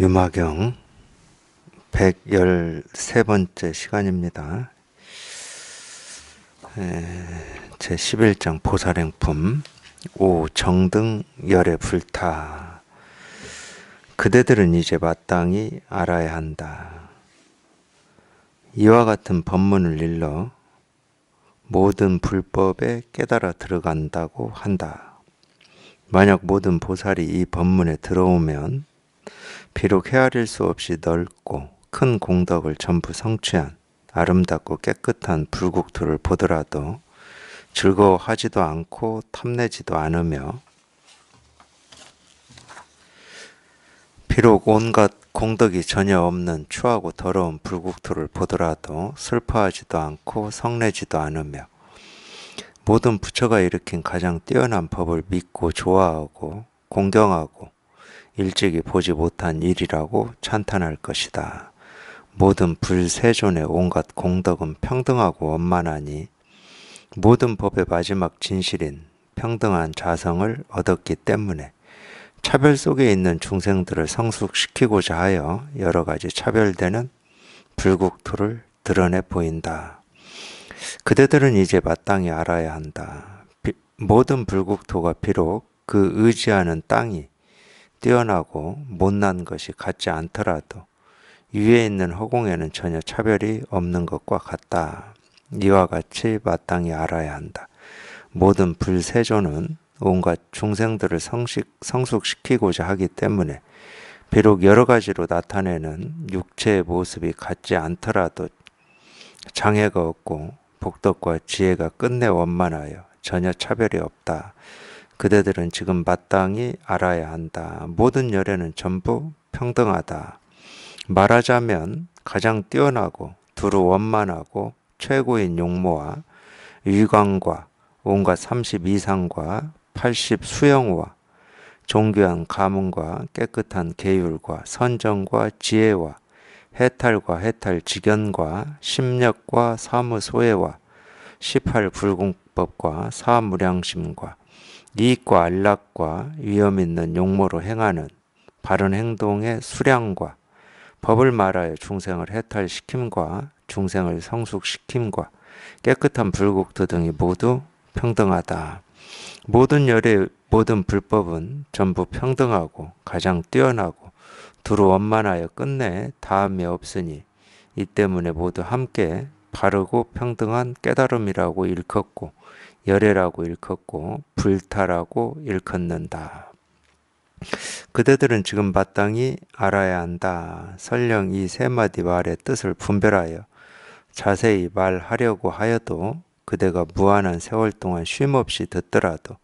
유마경 113번째 시간입니다. 제 11장 보살행품 5. 정등 열의 불타 그대들은 이제 마땅히 알아야 한다. 이와 같은 법문을 일러 모든 불법에 깨달아 들어간다고 한다. 만약 모든 보살이 이 법문에 들어오면 비록 헤아릴 수 없이 넓고 큰 공덕을 전부 성취한 아름답고 깨끗한 불국토를 보더라도 즐거워하지도 않고 탐내지도 않으며 비록 온갖 공덕이 전혀 없는 추하고 더러운 불국토를 보더라도 슬퍼하지도 않고 성내지도 않으며 모든 부처가 일으킨 가장 뛰어난 법을 믿고 좋아하고 공경하고 일찍이 보지 못한 일이라고 찬탄할 것이다. 모든 불세존의 온갖 공덕은 평등하고 원만하니 모든 법의 마지막 진실인 평등한 자성을 얻었기 때문에 차별 속에 있는 중생들을 성숙시키고자 하여 여러 가지 차별되는 불국토를 드러내 보인다. 그대들은 이제 마땅히 알아야 한다. 모든 불국토가 비록 그 의지하는 땅이 뛰어나고 못난 것이 같지 않더라도 위에 있는 허공에는 전혀 차별이 없는 것과 같다. 이와 같이 마땅히 알아야 한다. 모든 불세조는 온갖 중생들을 성식, 성숙시키고자 하기 때문에 비록 여러 가지로 나타내는 육체의 모습이 같지 않더라도 장애가 없고 복덕과 지혜가 끝내 원만하여 전혀 차별이 없다. 그대들은 지금 마땅히 알아야 한다. 모든 열애는 전부 평등하다. 말하자면 가장 뛰어나고 두루 원만하고 최고인 용모와 위광과 온갖 30상과80 수영과 종교한 가문과 깨끗한 계율과 선정과 지혜와 해탈과 해탈 직연과 심력과 사무소회와 18불공법과 사무량심과 이익과 안락과 위험 있는 용모로 행하는 바른 행동의 수량과 법을 말하여 중생을 해탈시킴과 중생을 성숙시킴과 깨끗한 불국도 등이 모두 평등하다. 모든 열의 모든 불법은 전부 평등하고 가장 뛰어나고 두루 원만하여 끝내 다음이 없으니 이 때문에 모두 함께 바르고 평등한 깨달음이라고 일컫고 열애라고 일컫고 불타라고 일컫는다. 그대들은 지금 마땅히 알아야 한다. 설령 이 세 마디 말의 뜻을 분별하여 자세히 말하려고 하여도 그대가 무한한 세월 동안 쉼없이 듣더라도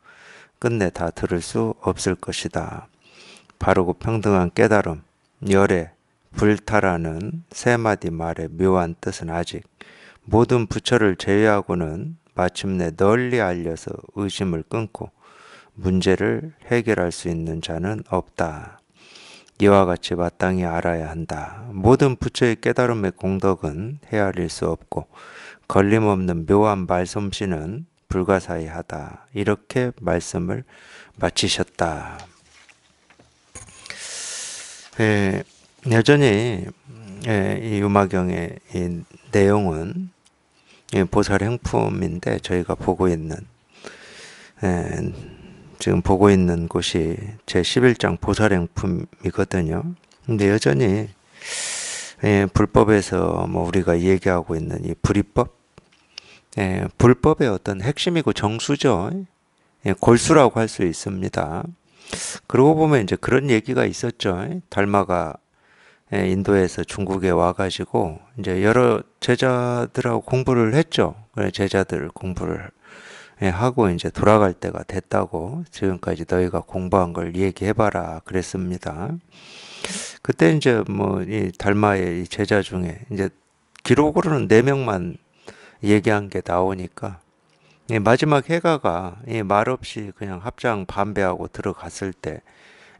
끝내 다 들을 수 없을 것이다. 바르고 그 평등한 깨달음, 열애, 불타라는 세 마디 말의 묘한 뜻은 아직 모든 부처를 제외하고는 마침내 널리 알려서 의심을 끊고 문제를 해결할 수 있는 자는 없다. 이와 같이 마땅히 알아야 한다. 모든 부처의 깨달음의 공덕은 헤아릴 수 없고 걸림없는 묘한 말솜씨는 불가사의하다. 이렇게 말씀을 마치셨다. 예, 여전히 예, 이 유마경의 이 내용은 예, 보살 행품인데 저희가 보고 있는 예, 지금 보고 있는 곳이 제 11장 보살 행품이거든요. 근데 여전히 예, 불법에서 뭐 우리가 얘기하고 있는 이 불이법, 예, 불법의 어떤 핵심이고 정수죠. 예, 골수라고 할 수 있습니다. 그러고 보면 이제 그런 얘기가 있었죠. 예, 달마가 예, 인도에서 중국에 와가지고 이제 여러 제자들하고 공부를 했죠. 예, 제자들 공부를 예, 하고 이제 돌아갈 때가 됐다고 지금까지 너희가 공부한 걸 얘기해봐라 그랬습니다. 그때 이제 뭐이 달마의 제자 중에 이제 기록으로는 네 명만 얘기한 게 나오니까 마지막 해가가 말없이 그냥 합장 반배하고 들어갔을 때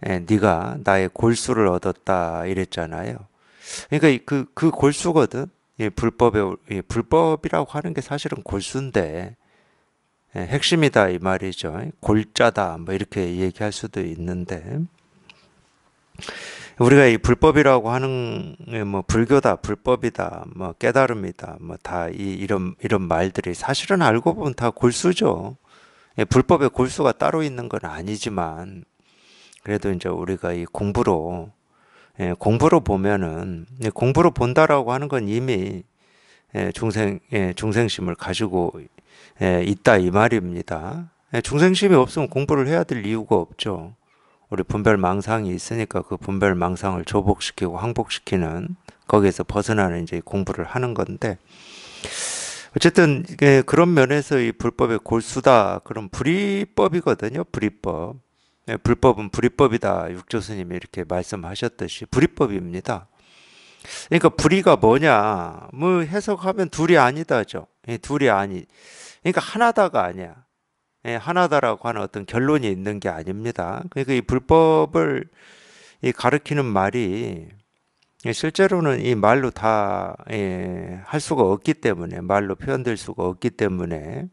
예, 네가 나의 골수를 얻었다 이랬잖아요. 그러니까 그그 그 골수거든. 예, 불법의 예, 불법이라고 하는 게 사실은 골수인데 예, 핵심이다 이 말이죠. 골자다 뭐 이렇게 얘기할 수도 있는데 우리가 이 불법이라고 하는 뭐 불교다 불법이다 뭐 깨달음이다 뭐 다이 이런 이런 말들이 사실은 알고 보면 다 골수죠. 예, 불법의 골수가 따로 있는 건 아니지만 그래도 이제 우리가 이 공부로 예, 공부로 보면은 예, 공부로 본다라고 하는 건 이미 예, 중생 예, 중생심을 가지고 예, 있다 이 말입니다. 예, 중생심이 없으면 공부를 해야 될 이유가 없죠. 우리 분별 망상이 있으니까 그 분별 망상을 조복시키고 항복시키는 거기에서 벗어나는 이제 공부를 하는 건데 어쨌든 예, 그런 면에서 이 불법의 골수다 그런 불이법이거든요. 불이법. 네, 불법은 불이법이다. 육조스님이 이렇게 말씀하셨듯이 불이법입니다. 그러니까 불이가 뭐냐? 뭐 해석하면 둘이 아니다죠. 예, 둘이 아니. 그러니까 하나다가 아니야. 예, 하나다라고 하는 어떤 결론이 있는 게 아닙니다. 그러니까 이 불법을 가르치는 말이 예, 실제로는 이 말로 다 할 수가 없기 때문에 말로 표현될 수가 없기 때문에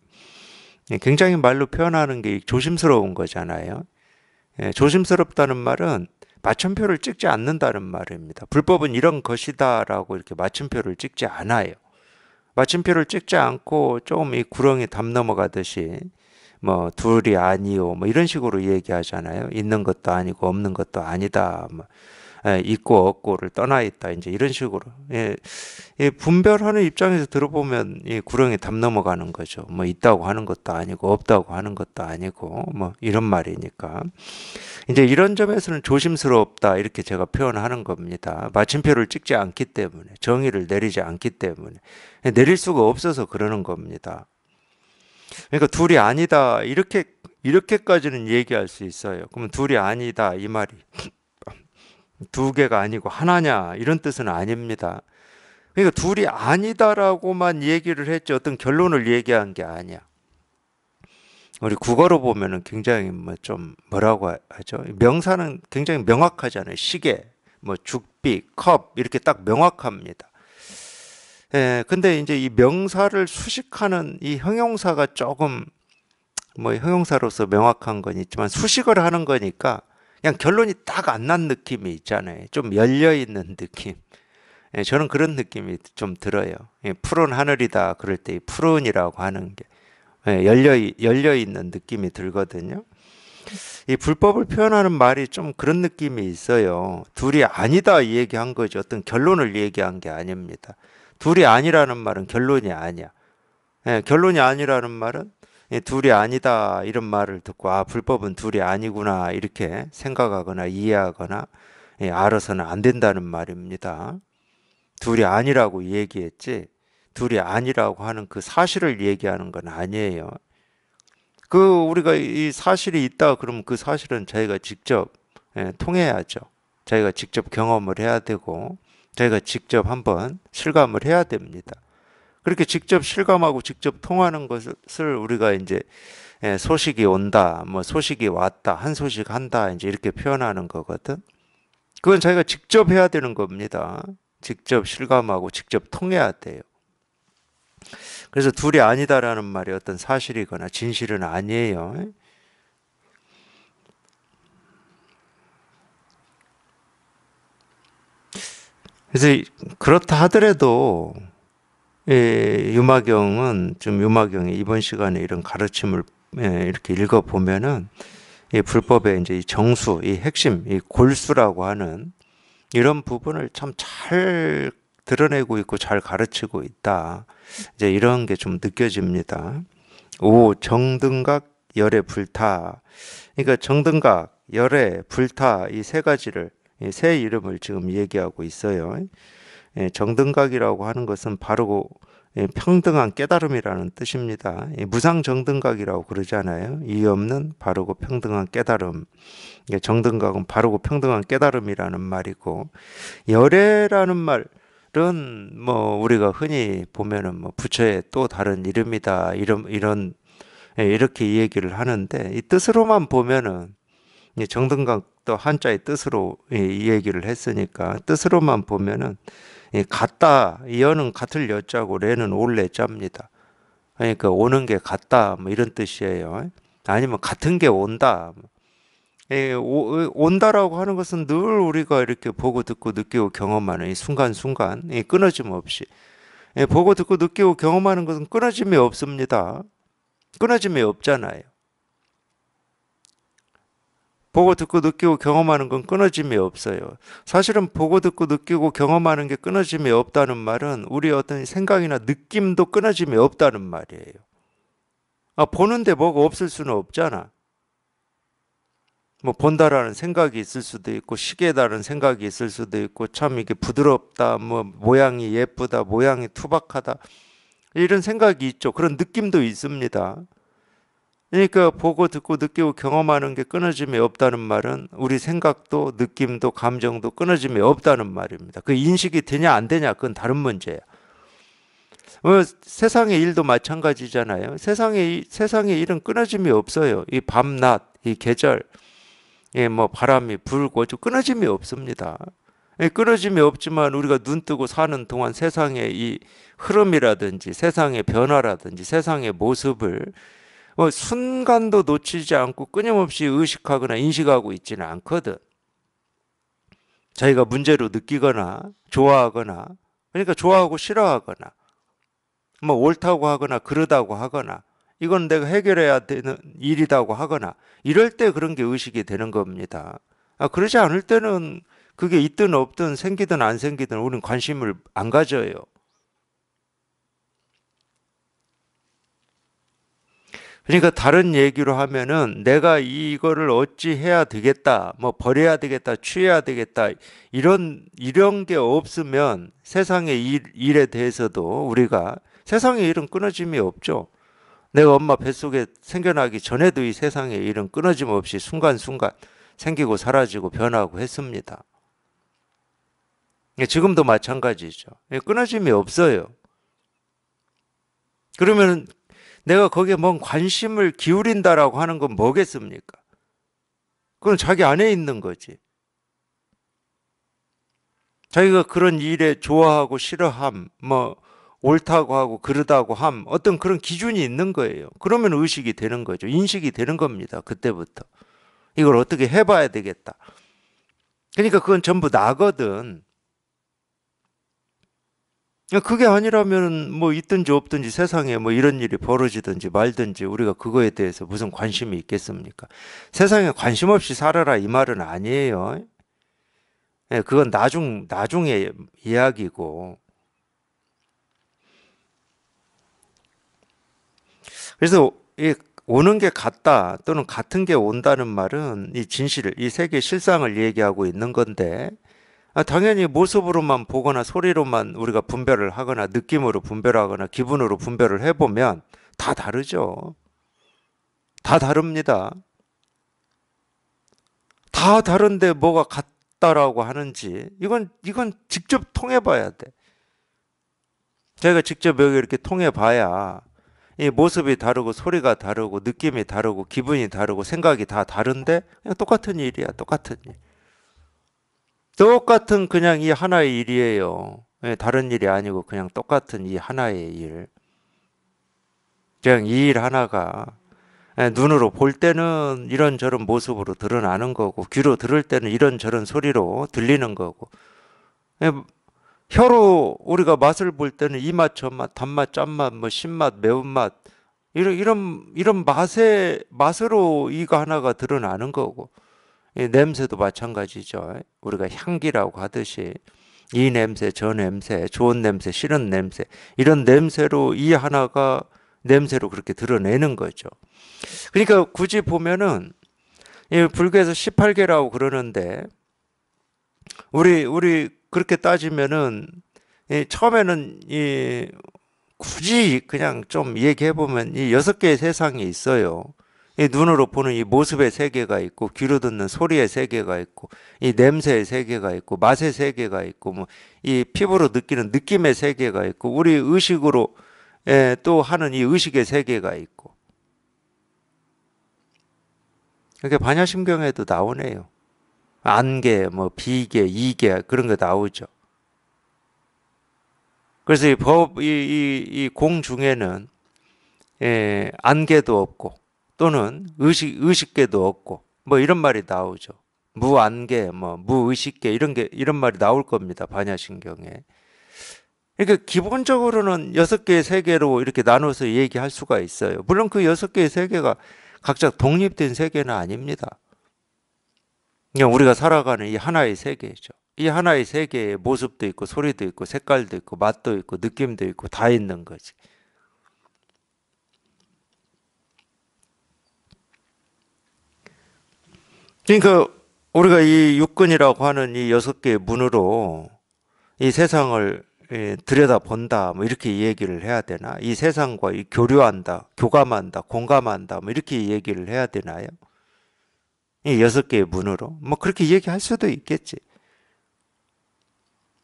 굉장히 말로 표현하는 게 조심스러운 거잖아요. 예, 조심스럽다는 말은 마침표를 찍지 않는다는 말입니다. 불법은 이런 것이다라고 이렇게 마침표를 찍지 않아요. 마침표를 찍지 않고 조금 이 구렁이 담 넘어가듯이 뭐 둘이 아니요 뭐 이런 식으로 얘기하잖아요. 있는 것도 아니고 없는 것도 아니다. 뭐. 예, 있고 없고를 떠나 있다. 이제 이런 식으로 예, 예, 분별하는 입장에서 들어보면 예, 구렁이 담 넘어가는 거죠. 뭐 있다고 하는 것도 아니고 없다고 하는 것도 아니고 뭐 이런 말이니까 이제 이런 점에서는 조심스럽다 이렇게 제가 표현하는 겁니다. 마침표를 찍지 않기 때문에 정의를 내리지 않기 때문에 예, 내릴 수가 없어서 그러는 겁니다. 그러니까 둘이 아니다 이렇게 이렇게까지는 얘기할 수 있어요. 그러면 둘이 아니다 이 말이 두 개가 아니고 하나냐 이런 뜻은 아닙니다. 그러니까 둘이 아니다라고만 얘기를 했지 어떤 결론을 얘기한 게 아니야. 우리 국어로 보면은 굉장히 뭐 좀 뭐라고 하죠? 명사는 굉장히 명확하잖아요. 시계, 뭐 죽비, 컵 이렇게 딱 명확합니다. 예, 근데 이제 이 명사를 수식하는 이 형용사가 조금 뭐 형용사로서 명확한 건 있지만 수식을 하는 거니까 그냥 결론이 딱 안 난 느낌이 있잖아요. 좀 열려 있는 느낌. 예, 저는 그런 느낌이 좀 들어요. 예, 푸른 하늘이다 그럴 때 푸른이라고 하는 게 예, 열려 열려 있는 느낌이 들거든요. 이 불법을 표현하는 말이 좀 그런 느낌이 있어요. 둘이 아니다 이 얘기한 거죠. 어떤 결론을 얘기한 게 아닙니다. 둘이 아니라는 말은 결론이 아니야. 예, 결론이 아니라는 말은 예, 둘이 아니다 이런 말을 듣고 아 불법은 둘이 아니구나 이렇게 생각하거나 이해하거나 예, 알아서는 안 된다는 말입니다. 둘이 아니라고 얘기했지 둘이 아니라고 하는 그 사실을 얘기하는 건 아니에요. 그 우리가 이 사실이 있다 그러면 그 사실은 저희가 직접 예, 통해야죠. 저희가 직접 경험을 해야 되고 저희가 직접 한번 실감을 해야 됩니다. 그렇게 직접 실감하고 직접 통하는 것을 우리가 이제 예, 소식이 온다, 뭐 소식이 왔다, 한 소식 한다, 이제 이렇게 표현하는 거거든. 그건 자기가 직접 해야 되는 겁니다. 직접 실감하고 직접 통해야 돼요. 그래서 둘이 아니다라는 말이 어떤 사실이거나 진실은 아니에요. 그래서 그렇다 하더라도 예, 유마경은 좀 유마경이 이번 시간에 이런 가르침을 예, 이렇게 읽어 보면은 이 불법의 이제 정수, 이 핵심, 이 골수라고 하는 이런 부분을 참 잘 드러내고 있고 잘 가르치고 있다. 이제 이런 게 좀 느껴집니다. 오 정등각 열의 불타. 그러니까 정등각 열의 불타 이 세 가지를 이 세 이름을 지금 얘기하고 있어요. 예, 정등각이라고 하는 것은 바로 예, 평등한 깨달음이라는 뜻입니다. 무상정등각이라고 그러잖아요. 이유 없는 바르고 평등한 깨달음. 정등각은 바르고 평등한 깨달음이라는 말이고 열애라는 말은 뭐 우리가 흔히 보면은 뭐 부처의 또 다른 이름이다 이런 이런 예, 이렇게 얘기를 하는데 이 뜻으로만 보면은 정등각도 한자의 뜻으로 얘기를 했으니까 뜻으로만 보면은 같다 여는 같을 여자고 레는 올레 자입니다. 그러니까 오는 게 같다 뭐 이런 뜻이에요. 아니면 같은 게 온다. 온다라고 하는 것은 늘 우리가 이렇게 보고 듣고 느끼고 경험하는 이 순간순간 끊어짐 없이 보고 듣고 느끼고 경험하는 것은 끊어짐이 없습니다. 끊어짐이 없잖아요. 보고 듣고 느끼고 경험하는 건 끊어짐이 없어요. 사실은 보고 듣고 느끼고 경험하는 게 끊어짐이 없다는 말은 우리 어떤 생각이나 느낌도 끊어짐이 없다는 말이에요. 아, 보는데 뭐가 없을 수는 없잖아. 뭐 본다라는 생각이 있을 수도 있고 시계다라는 생각이 있을 수도 있고 참 이게 부드럽다 뭐 모양이 예쁘다 모양이 투박하다 이런 생각이 있죠 그런 느낌도 있습니다 그러니까 보고 듣고 느끼고 경험하는 게 끊어짐이 없다는 말은 우리 생각도 느낌도 감정도 끊어짐이 없다는 말입니다. 그 인식이 되냐 안 되냐 그건 다른 문제예요. 어, 세상의 일도 마찬가지잖아요. 세상의 세상의 일은 끊어짐이 없어요. 이 밤낮, 이 계절, 예, 뭐 바람이 불고 저 끊어짐이 없습니다. 예, 끊어짐이 없지만 우리가 눈 뜨고 사는 동안 세상의 이 흐름이라든지 세상의 변화라든지 세상의 모습을 뭐 순간도 놓치지 않고 끊임없이 의식하거나 인식하고 있지는 않거든. 자기가 문제로 느끼거나 좋아하거나 그러니까 좋아하고 싫어하거나 뭐 옳다고 하거나 그러다고 하거나 이건 내가 해결해야 되는 일이라고 하거나 이럴 때 그런 게 의식이 되는 겁니다. 아, 그러지 않을 때는 그게 있든 없든 생기든 안 생기든 우리는 관심을 안 가져요. 그러니까 다른 얘기로 하면은 내가 이거를 어찌 해야 되겠다, 뭐 버려야 되겠다, 취해야 되겠다 이런 이런 게 없으면 세상의 일, 일에 대해서도 우리가 세상의 일은 끊어짐이 없죠. 내가 엄마 뱃속에 생겨나기 전에도 이 세상의 일은 끊어짐 없이 순간순간 생기고 사라지고 변하고 했습니다. 예, 지금도 마찬가지죠. 예, 끊어짐이 없어요. 그러면 내가 거기에 뭔 관심을 기울인다라고 하는 건 뭐겠습니까? 그건 자기 안에 있는 거지. 자기가 그런 일에 좋아하고 싫어함, 뭐 옳다고 하고 그러다고 함, 어떤 그런 기준이 있는 거예요. 그러면 의식이 되는 거죠. 인식이 되는 겁니다. 그때부터. 이걸 어떻게 해봐야 되겠다. 그러니까 그건 전부 나거든. 그러니까 그게 아니라면 뭐 있든지 없든지 세상에 뭐 이런 일이 벌어지든지 말든지 우리가 그거에 대해서 무슨 관심이 있겠습니까? 세상에 관심 없이 살아라 이 말은 아니에요. 예, 그건 나중 나중에 이야기고. 그래서 이 오는 게 같다 또는 같은 게 온다는 말은 이 진실, 이 세계 실상을 얘기하고 있는 건데 아, 당연히 모습으로만 보거나 소리로만 우리가 분별을 하거나 느낌으로 분별하거나 기분으로 분별을 해보면 다 다르죠. 다 다릅니다. 다 다른데 뭐가 같다라고 하는지 이건 이건 직접 통해봐야 돼. 제가 직접 여기 이렇게 통해봐야 이 모습이 다르고 소리가 다르고 느낌이 다르고 기분이 다르고 생각이 다 다른데 그냥 똑같은 일이야 똑같은 일. 똑같은 그냥 이 하나의 일이에요. 예, 다른 일이 아니고 그냥 똑같은 이 하나의 일. 그냥 이 일 하나가 예, 눈으로 볼 때는 이런저런 모습으로 드러나는 거고 귀로 들을 때는 이런저런 소리로 들리는 거고 예, 혀로 우리가 맛을 볼 때는 이맛 저맛 단맛 짠맛 뭐 신맛 매운맛 이런 이런 이런 맛의 맛으로 이거 하나가 드러나는 거고 이 냄새도 마찬가지죠. 우리가 향기라고 하듯이 이 냄새, 저 냄새, 좋은 냄새, 싫은 냄새 이런 냄새로 이 하나가 냄새로 그렇게 드러내는 거죠. 그러니까 굳이 보면은 이 불교에서 18개라고 그러는데 우리 우리 그렇게 따지면은 처음에는 이 굳이 그냥 좀 얘기해 보면 이 여섯 개의 세상이 있어요. 이 눈으로 보는 이 모습의 세계가 있고 귀로 듣는 소리의 세계가 있고 이 냄새의 세계가 있고 맛의 세계가 있고 뭐 이 피부로 느끼는 느낌의 세계가 있고 우리 의식으로 예, 또 하는 이 의식의 세계가 있고 이렇게 그러니까 반야심경에도 나오네요. 안개, 뭐 비계, 이계 그런 게 나오죠. 그래서 이 법, 이, 이, 이공 중에는 예, 안개도 없고 또는 의식, 의식계도 없고 뭐 이런 말이 나오죠. 무안계, 뭐 무의식계 이런 게 이런 말이 나올 겁니다. 반야신경에. 그러니까 기본적으로는 여섯 개의 세계로 이렇게 나눠서 얘기할 수가 있어요. 물론 그 여섯 개의 세계가 각자 독립된 세계는 아닙니다. 그냥 우리가 살아가는 이 하나의 세계죠. 이 하나의 세계의 모습도 있고 소리도 있고 색깔도 있고 맛도 있고 느낌도 있고 다 있는 거지. 그러니까 우리가 이 육근이라고 하는 이 여섯 개의 문으로 이 세상을 예, 들여다 본다, 뭐 이렇게 얘기를 해야 되나? 이 세상과 이 교류한다, 교감한다, 공감한다, 뭐 이렇게 얘기를 해야 되나요? 이 여섯 개의 문으로 뭐 그렇게 얘기할 수도 있겠지.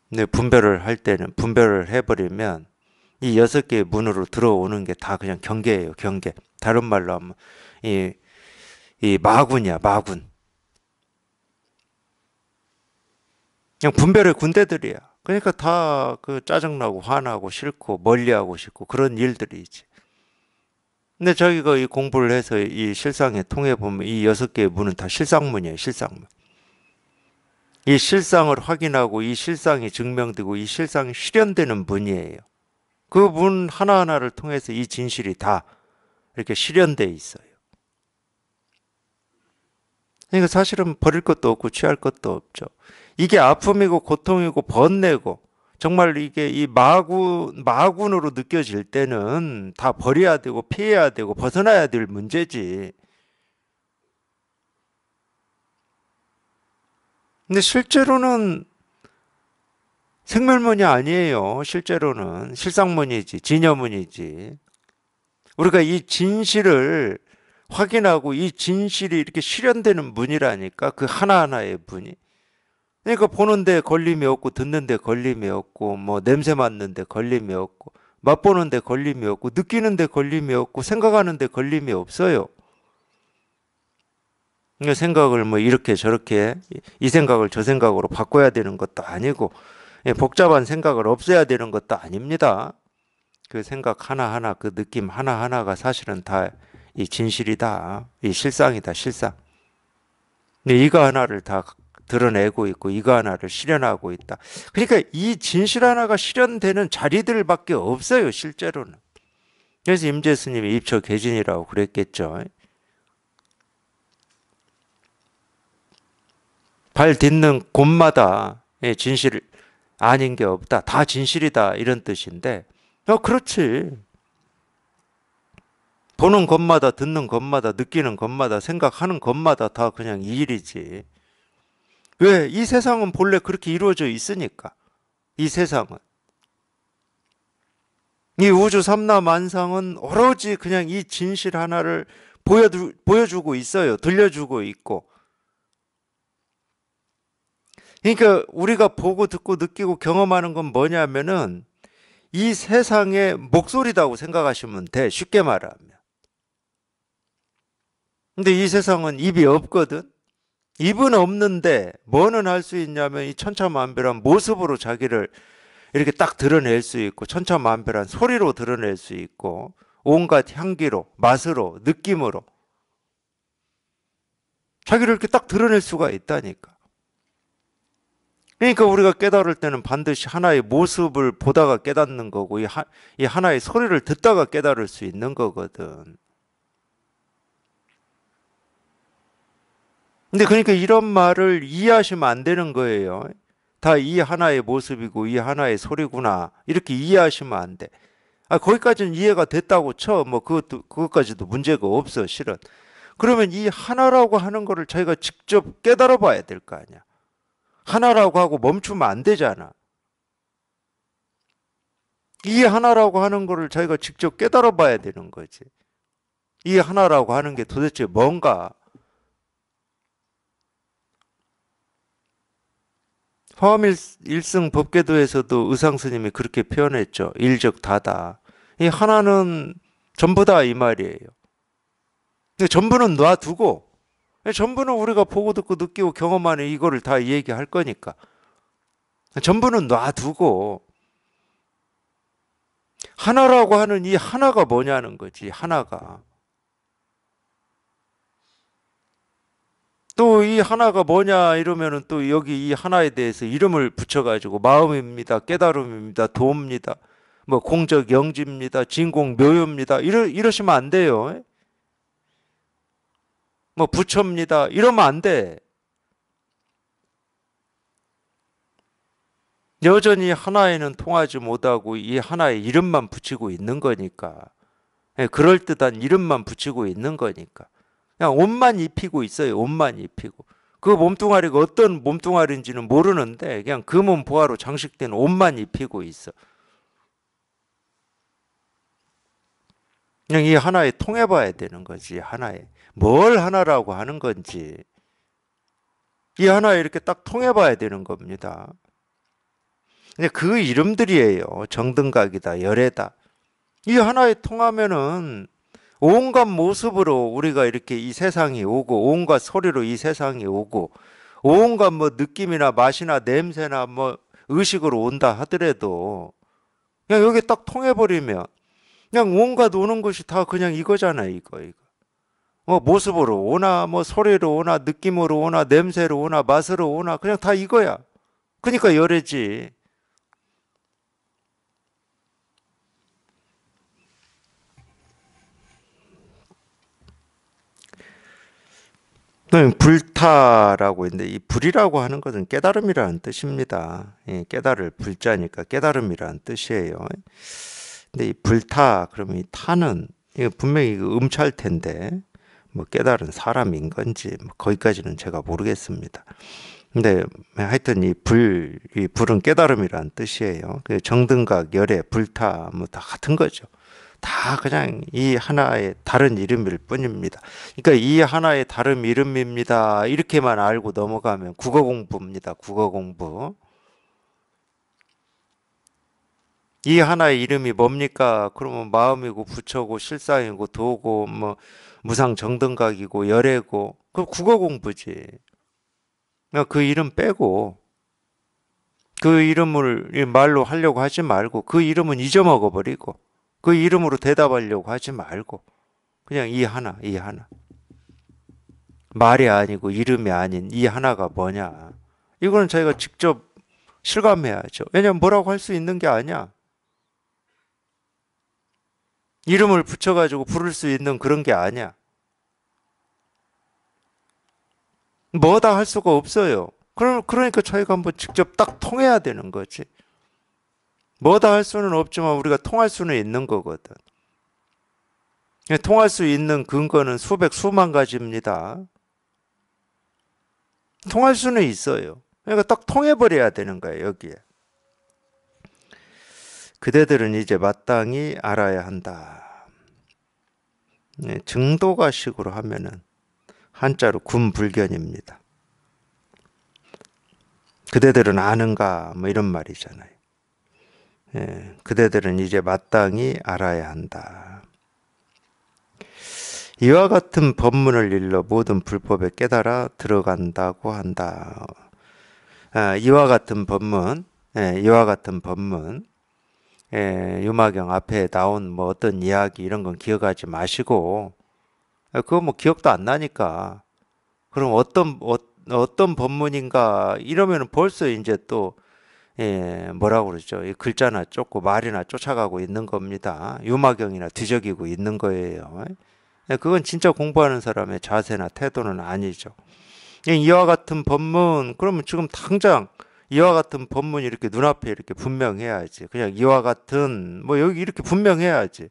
근데 분별을 할 때는 분별을 해버리면 이 여섯 개의 문으로 들어오는 게 다 그냥 경계예요, 경계. 다른 말로 하면 이, 이 마군이야, 마군. 그냥 분별의 군대들이야. 그러니까 다 그 짜증나고 화나고 싫고 멀리하고 싶고 그런 일들이지. 근데 저희가 이 공부를 해서 이 실상에 통해 보면 이 여섯 개의 문은 다 실상문이에요. 실상문. 이 실상을 확인하고 이 실상이 증명되고 이 실상이 실현되는 문이에요. 그 문 하나하나를 통해서 이 진실이 다 이렇게 실현되어 있어요. 그러니까 사실은 버릴 것도 없고 취할 것도 없죠. 이게 아픔이고 고통이고 번뇌고 정말 이게 이 마군 마군으로 느껴질 때는 다 버려야 되고 피해야 되고 벗어나야 될 문제지. 근데 실제로는 생멸문이 아니에요. 실제로는 실상문이지, 진여문이지. 우리가 이 진실을 확인하고 이 진실이 이렇게 실현되는 문이라니까 그 하나하나의 문이. 그러니까 보는데 걸림이 없고 듣는데 걸림이 없고 뭐 냄새 맡는데 걸림이 없고 맛보는데 걸림이 없고 느끼는데 걸림이 없고 생각하는데 걸림이 없어요. 그러니까 생각을 뭐 이렇게 저렇게 이 생각을 저 생각으로 바꿔야 되는 것도 아니고 예, 복잡한 생각을 없애야 되는 것도 아닙니다. 그 생각 하나하나 그 느낌 하나하나가 사실은 다 이 진실이다. 이 실상이다. 실상. 네, 이거 하나를 다 드러내고 있고 이거 하나를 실현하고 있다. 그러니까 이 진실 하나가 실현되는 자리들밖에 없어요, 실제로는. 그래서 임재 스님이 입초 개진이라고 그랬겠죠. 발 딛는 곳마다 예, 진실 아닌 게 없다. 다 진실이다. 이런 뜻인데, 어, 그렇지. 보는 것마다, 듣는 것마다, 느끼는 것마다, 생각하는 것마다 다 그냥 이 일이지. 왜? 이 세상은 본래 그렇게 이루어져 있으니까. 이 세상은. 이 우주 삼라만상은 오로지 그냥 이 진실 하나를 보여주, 보여주고 있어요. 들려주고 있고. 그러니까 우리가 보고 듣고 느끼고 경험하는 건 뭐냐면은 이 세상의 목소리라고 생각하시면 돼. 쉽게 말하면. 근데 이 세상은 입이 없거든. 입은 없는데 뭐는 할 수 있냐면 이 천차만별한 모습으로 자기를 이렇게 딱 드러낼 수 있고 천차만별한 소리로 드러낼 수 있고 온갖 향기로 맛으로 느낌으로 자기를 이렇게 딱 드러낼 수가 있다니까. 그러니까 우리가 깨달을 때는 반드시 하나의 모습을 보다가 깨닫는 거고 이, 하, 이 하나의 소리를 듣다가 깨달을 수 있는 거거든. 근데 그러니까 이런 말을 이해하시면 안 되는 거예요. 다 이 하나의 모습이고 이 하나의 소리구나. 이렇게 이해하시면 안 돼. 아, 거기까지는 이해가 됐다고 쳐. 뭐 그것도 그것까지도 문제가 없어, 실은. 그러면 이 하나라고 하는 거를 자기가 직접 깨달아 봐야 될 거 아니야. 하나라고 하고 멈추면 안 되잖아. 이 하나라고 하는 거를 자기가 직접 깨달아 봐야 되는 거지. 이 하나라고 하는 게 도대체 뭔가 화엄 일승 법궤도에서도 의상스님이 그렇게 표현했죠. 일적 다다. 이 하나는 전부다 이 말이에요. 근데 전부는 놔두고 전부는 우리가 보고 듣고 느끼고 경험하는 이거를 다 얘기할 거니까 전부는 놔두고 하나라고 하는 이 하나가 뭐냐는 거지 하나가 또이 하나가 뭐냐 이러면은 또 여기 이 하나에 대해서 이름을 붙여가지고 마음입니다, 깨달음입니다, 도입니다, 움뭐 공적 영지입니다, 진공 묘요입니다 이러 이러시면 안 돼요. 뭐 부처입니다 이러면 안 돼. 여전히 하나에는 통하지 못하고 이 하나의 이름만 붙이고 있는 거니까. 예, 그럴듯한 이름만 붙이고 있는 거니까. 그냥 옷만 입히고 있어요. 옷만 입히고. 그 몸뚱아리가 어떤 몸뚱아리인지는 모르는데 그냥 금은 그 보화로 장식된 옷만 입히고 있어. 그냥 이 하나에 통해봐야 되는 거지. 하나에. 뭘 하나라고 하는 건지. 이 하나에 이렇게 딱 통해봐야 되는 겁니다. 그 이름들이에요. 정등각이다, 열애다. 이 하나에 통하면은 온갖 모습으로 우리가 이렇게 이 세상이 오고 온갖 소리로 이 세상이 오고 온갖 뭐 느낌이나 맛이나 냄새나 뭐 의식으로 온다 하더라도 그냥 여기 딱 통해버리면 그냥 온갖 오는 것이 다 그냥 이거잖아요 이거 이거 뭐 모습으로 오나 뭐 소리로 오나 느낌으로 오나 냄새로 오나 맛으로 오나 그냥 다 이거야 그러니까 열애지 네, 불타라고 있는데이 불이라고 하는 것은 깨달음이라는 뜻입니다. 예, 깨달을 불자니까 깨달음이라는 뜻이에요. 근데 이 불타 그러면 이 타는 이거 분명히 음찰 텐데 뭐 깨달은 사람인 건지 뭐 거기까지는 제가 모르겠습니다. 근데 하여튼 이 불, 이 불은 깨달음이라는 뜻이에요. 그 정등각 열애 불타 뭐 다 같은 거죠. 다 그냥 이 하나의 다른 이름일 뿐입니다. 그러니까 이 하나의 다른 이름입니다. 이렇게만 알고 넘어가면 국어 공부입니다. 국어 공부. 이 하나의 이름이 뭡니까? 그러면 마음이고 부처고 실상이고 도고 뭐 무상 정등각이고 열애고 그 국어 공부지. 그 이름 빼고 그 이름을 말로 하려고 하지 말고 그 이름은 잊어먹어 버리고 그 이름으로 대답하려고 하지 말고 그냥 이 하나, 이 하나. 말이 아니고 이름이 아닌 이 하나가 뭐냐. 이거는 저희가 직접 실감해야죠. 왜냐면 뭐라고 할 수 있는 게 아니야. 이름을 붙여가지고 부를 수 있는 그런 게 아니야. 뭐다 할 수가 없어요. 그러, 니까 그러니까 저희가 한번 직접 딱 통해야 되는 거지. 뭐다 할 수는 없지만 우리가 통할 수는 있는 거거든. 통할 수 있는 근거는 수백 수만 가지입니다. 통할 수는 있어요. 그러니까 딱 통해버려야 되는 거예요, 여기에. 그대들은 이제 마땅히 알아야 한다. 네, 예, 증도가식으로 하면은 한자로 군불견입니다. 그대들은 아는가 뭐 이런 말이잖아요. 예, 그대들은 이제 마땅히 알아야 한다. 이와 같은 법문을 일러 모든 불법에 깨달아 들어간다고 한다. 아, 이와 같은 법문, 예, 이와 같은 법문, 예, 유마경 앞에 나온 뭐 어떤 이야기 이런 건 기억하지 마시고, 아, 그거 뭐 기억도 안 나니까, 그럼 어떤, 어, 어떤 법문인가 이러면 벌써 이제 또 예, 뭐라고 그러죠? 이 글자나 쫓고 말이나 쫓아가고 있는 겁니다. 유마경이나 뒤적이고 있는 거예요. 예, 그건 진짜 공부하는 사람의 자세나 태도는 아니죠. 예, 이와 같은 법문, 그러면 지금 당장 이와 같은 법문이 이렇게 눈앞에 이렇게 분명해야지. 그냥 이와 같은, 뭐 여기 이렇게 분명해야지.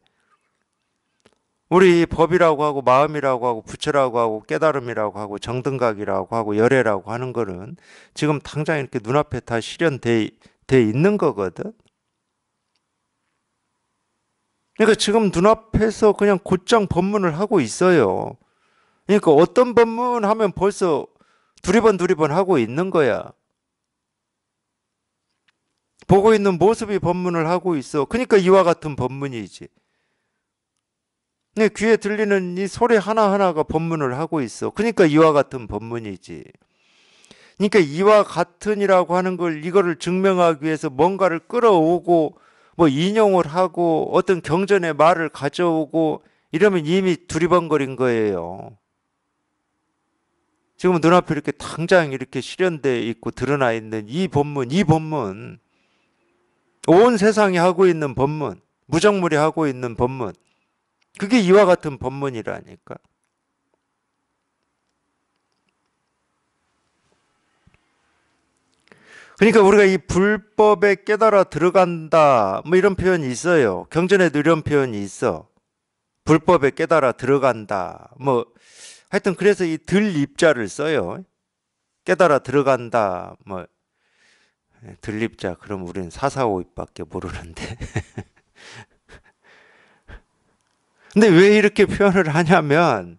우리 법이라고 하고 마음이라고 하고 부처라고 하고 깨달음이라고 하고 정등각이라고 하고 열애라고 하는 거는 지금 당장 이렇게 눈앞에 다 실현돼 돼 있는 거거든. 그러니까 지금 눈앞에서 그냥 곧장 법문을 하고 있어요. 그러니까 어떤 법문 하면 벌써 두리번 두리번 하고 있는 거야. 보고 있는 모습이 법문을 하고 있어. 그러니까 이와 같은 법문이지. 네, 귀에 들리는 이 소리 하나하나가 법문을 하고 있어. 그러니까 이와 같은 법문이지. 그러니까 이와 같은이라고 하는 걸 이거를 증명하기 위해서 뭔가를 끌어오고 뭐 인용을 하고 어떤 경전의 말을 가져오고 이러면 이미 두리번거린 거예요. 지금 눈앞에 이렇게 당장 이렇게 실현되어 있고 드러나 있는 이 법문, 이 법문. 온 세상이 하고 있는 법문, 무정물이 하고 있는 법문. 그게 이와 같은 법문이라니까. 그러니까 우리가 이 불법에 깨달아 들어간다 뭐 이런 표현이 있어요. 경전에도 이런 표현이 있어. 불법에 깨달아 들어간다. 뭐 하여튼 그래서 이들 입자를 써요. 깨달아 들어간다. 뭐 예, 들립자 그럼 우리는 사사오입밖에 모르는데 근데 왜 이렇게 표현을 하냐면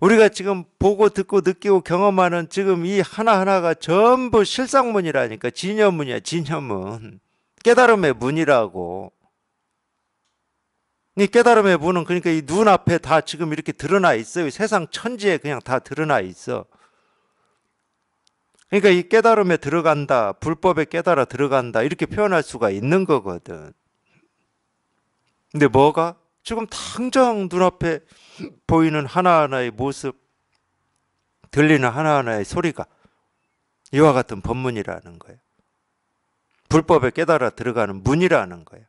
우리가 지금 보고 듣고 느끼고 경험하는 지금 이 하나하나가 전부 실상문이라니까 진여문이야 진여문 깨달음의 문이라고 이 깨달음의 문은 그러니까 이 눈앞에 다 지금 이렇게 드러나 있어요 세상 천지에 그냥 다 드러나 있어 그러니까 이 깨달음에 들어간다 불법에 깨달아 들어간다 이렇게 표현할 수가 있는 거거든 근데 뭐가 지금 당장 눈앞에 보이는 하나하나의 모습, 들리는 하나하나의 소리가 이와 같은 법문이라는 거예요. 불법에 깨달아 들어가는 문이라는 거예요.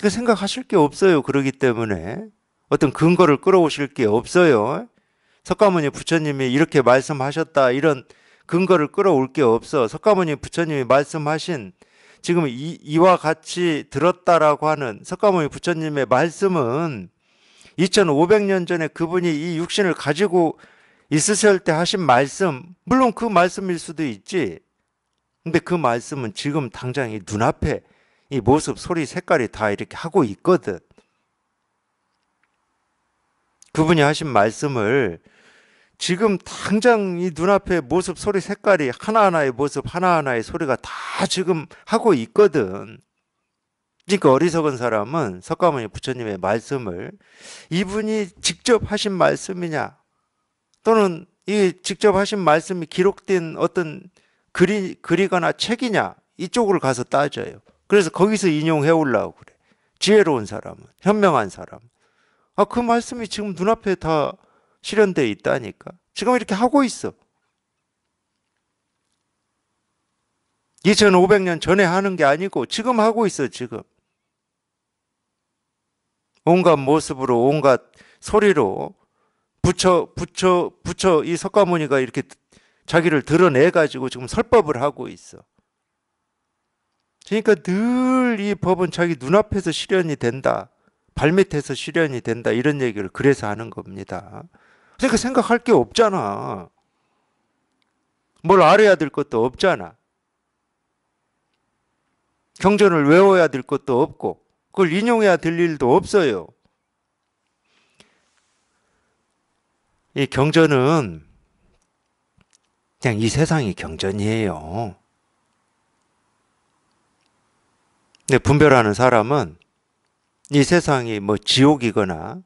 그 생각하실 게 없어요. 그러기 때문에 어떤 근거를 끌어오실 게 없어요. 석가모니 부처님이 이렇게 말씀하셨다 이런 근거를 끌어올 게 없어. 석가모니 부처님이 말씀하신 지금 이, 이와 같이 들었다라고 하는 석가모니 부처님의 말씀은 2500년 전에 그분이 이 육신을 가지고 있으셨을때 하신 말씀, 물론 그 말씀일 수도 있지. 근데 그 말씀은 지금 당장 이 눈앞에 이 모습, 소리, 색깔이 다 이렇게 하고 있거든. 그분이 하신 말씀을 지금 당장 이 눈앞에 모습, 소리, 색깔이 하나하나의 모습, 하나하나의 소리가 다 지금 하고 있거든. 그러니까 어리석은 사람은 석가모니 부처님의 말씀을 이분이 직접 하신 말씀이냐 또는 이 직접 하신 말씀이 기록된 어떤 글이, 글이거나 책이냐 이쪽으로 가서 따져요. 그래서 거기서 인용해 올라고 그래. 지혜로운 사람은 현명한 사람. 아그 말씀이 지금 눈앞에 다 실현되어 있다니까. 지금 이렇게 하고 있어. 2500년 전에 하는 게 아니고 지금 하고 있어, 지금. 온갖 모습으로, 온갖 소리로 부처, 부처, 부처 이 석가모니가 이렇게 자기를 드러내가지고 지금 설법을 하고 있어. 그러니까 늘 이 법은 자기 눈앞에서 실현이 된다. 발밑에서 실현이 된다. 이런 얘기를 그래서 하는 겁니다. 내가 생각할 게 없잖아. 뭘 알아야 될 것도 없잖아. 경전을 외워야 될 것도 없고 그걸 인용해야 될 일도 없어요. 이 경전은 그냥 이 세상이 경전이에요. 근데 분별하는 사람은 이 세상이 뭐 지옥이거나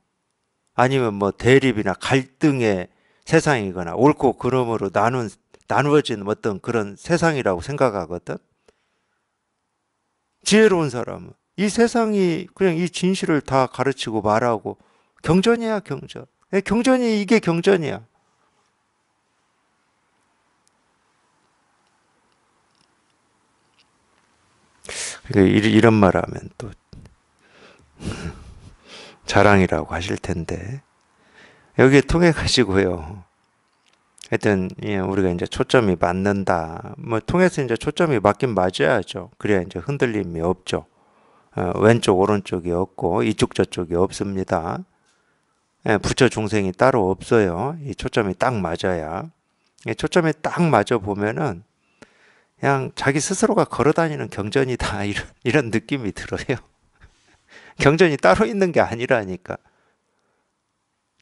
아니면 뭐 대립이나 갈등의 세상이거나 옳고 그름으로 나눈 나누어진 어떤 그런 세상이라고 생각하거든. 지혜로운 사람은 이 세상이 그냥 이 진실을 다 가르치고 말하고 경전이야 경전. 경전이 이게 경전이야. 그러니까 이런 말 하면 또 자랑이라고 하실 텐데 여기에 통해 가지고요. 하여튼 예, 우리가 이제 초점이 맞는다. 뭐 통해서 이제 초점이 맞긴 맞아야죠. 그래야 이제 흔들림이 없죠. 어, 왼쪽 오른쪽이 없고 이쪽 저쪽이 없습니다. 예, 부처 중생이 따로 없어요. 이 초점이 딱 맞아야. 예, 초점이 딱 맞아 보면은 그냥 자기 스스로가 걸어다니는 경전이다 이런 이런 느낌이 들어요. 경전이 따로 있는 게 아니라니까.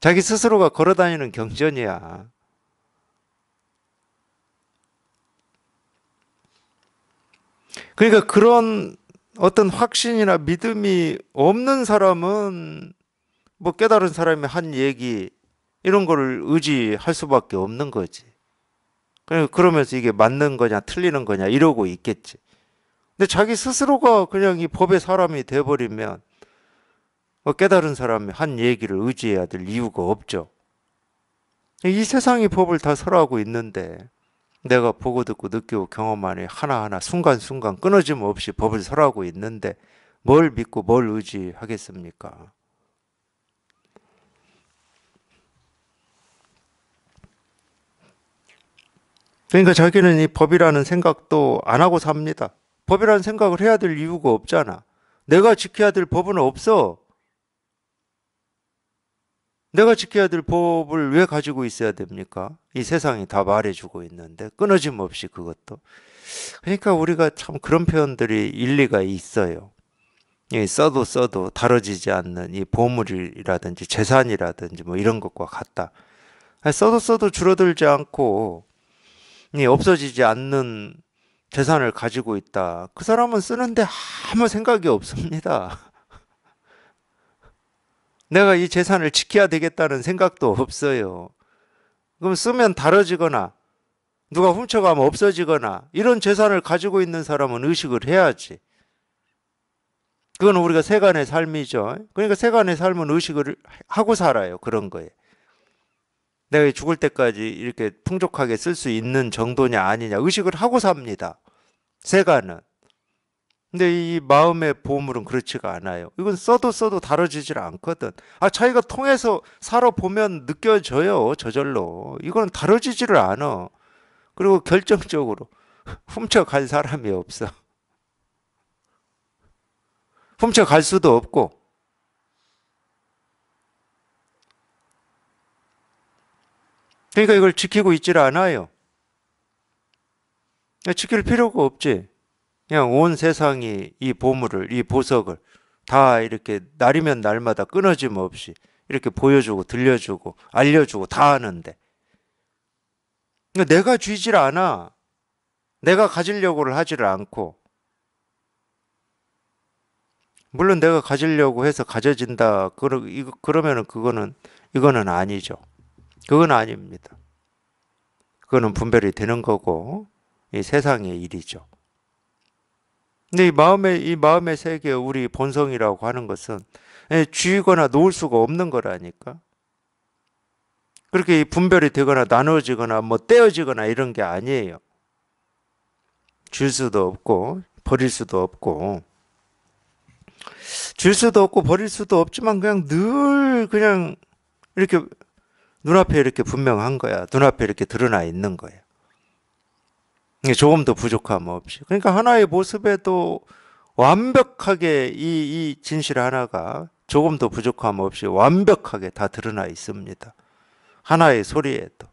자기 스스로가 걸어다니는 경전이야. 그러니까 그런 어떤 확신이나 믿음이 없는 사람은 뭐 깨달은 사람이 한 얘기 이런 거를 의지할 수밖에 없는 거지. 그러니까 그러면서 이게 맞는 거냐 틀리는 거냐 이러고 있겠지. 근데 자기 스스로가 그냥 이 법의 사람이 돼버리면 뭐 깨달은 사람이 한 얘기를 의지해야 될 이유가 없죠. 이 세상이 법을 다 설하고 있는데 내가 보고 듣고 느끼고 경험하니 하나하나 순간순간 끊어짐 없이 법을 설하고 있는데 뭘 믿고 뭘 의지하겠습니까? 그러니까 자기는 이 법이라는 생각도 안 하고 삽니다. 법이라는 생각을 해야 될 이유가 없잖아. 내가 지켜야 될 법은 없어. 내가 지켜야 될 법을 왜 가지고 있어야 됩니까? 이 세상이 다 말해주고 있는데 끊어짐 없이 그것도. 그러니까 우리가 참 그런 표현들이 일리가 있어요. 써도 써도 다뤄지지 않는 이 보물이라든지 재산이라든지 뭐 이런 것과 같다. 써도 써도 줄어들지 않고 없어지지 않는 재산을 가지고 있다. 그 사람은 쓰는데 아무 생각이 없습니다. 내가 이 재산을 지켜야 되겠다는 생각도 없어요. 그럼 쓰면 다뤄지거나 누가 훔쳐가면 없어지거나 이런 재산을 가지고 있는 사람은 의식을 해야지. 그건 우리가 세간의 삶이죠. 그러니까 세간의 삶은 의식을 하고 살아요. 그런 거에. 내가 죽을 때까지 이렇게 풍족하게 쓸 수 있는 정도냐 아니냐 의식을 하고 삽니다. 세간은. 근데 이 마음의 보물은 그렇지가 않아요. 이건 써도 써도 다뤄지질 않거든. 아, 자기가 통해서 살아보면 느껴져요. 저절로. 이건 다뤄지지를 않아. 그리고 결정적으로 훔쳐갈 사람이 없어. 훔쳐갈 수도 없고. 그러니까 이걸 지키고 있질 않아요. 지킬 필요가 없지. 그냥 온 세상이 이 보물을, 이 보석을 다 이렇게 날이면 날마다 끊어짐 없이 이렇게 보여주고 들려주고 알려주고 다 하는데 내가 쥐질 않아. 내가 가지려고를 하지를 않고 물론 내가 가지려고 해서 가져진다 그러, 이거, 그러면은 그거는 이거는 아니죠. 그건 아닙니다. 그거는 분별이 되는 거고 이 세상의 일이죠. 근데 이 마음의 이 마음의 세계 우리 본성이라고 하는 것은 예, 쥐거나 놓을 수가 없는 거라니까. 그렇게 분별이 되거나 나눠지거나 뭐 떼어지거나 이런 게 아니에요. 줄 수도 없고 버릴 수도 없고 줄 수도 없고 버릴 수도 없지만 그냥 늘 그냥 이렇게 눈앞에 이렇게 분명한 거야. 눈앞에 이렇게 드러나 있는 거야. 예, 조금 더 부족함 없이. 그러니까 하나의 모습에도 완벽하게 이, 이 진실 하나가 조금 더 부족함 없이 완벽하게 다 드러나 있습니다. 하나의 소리에도.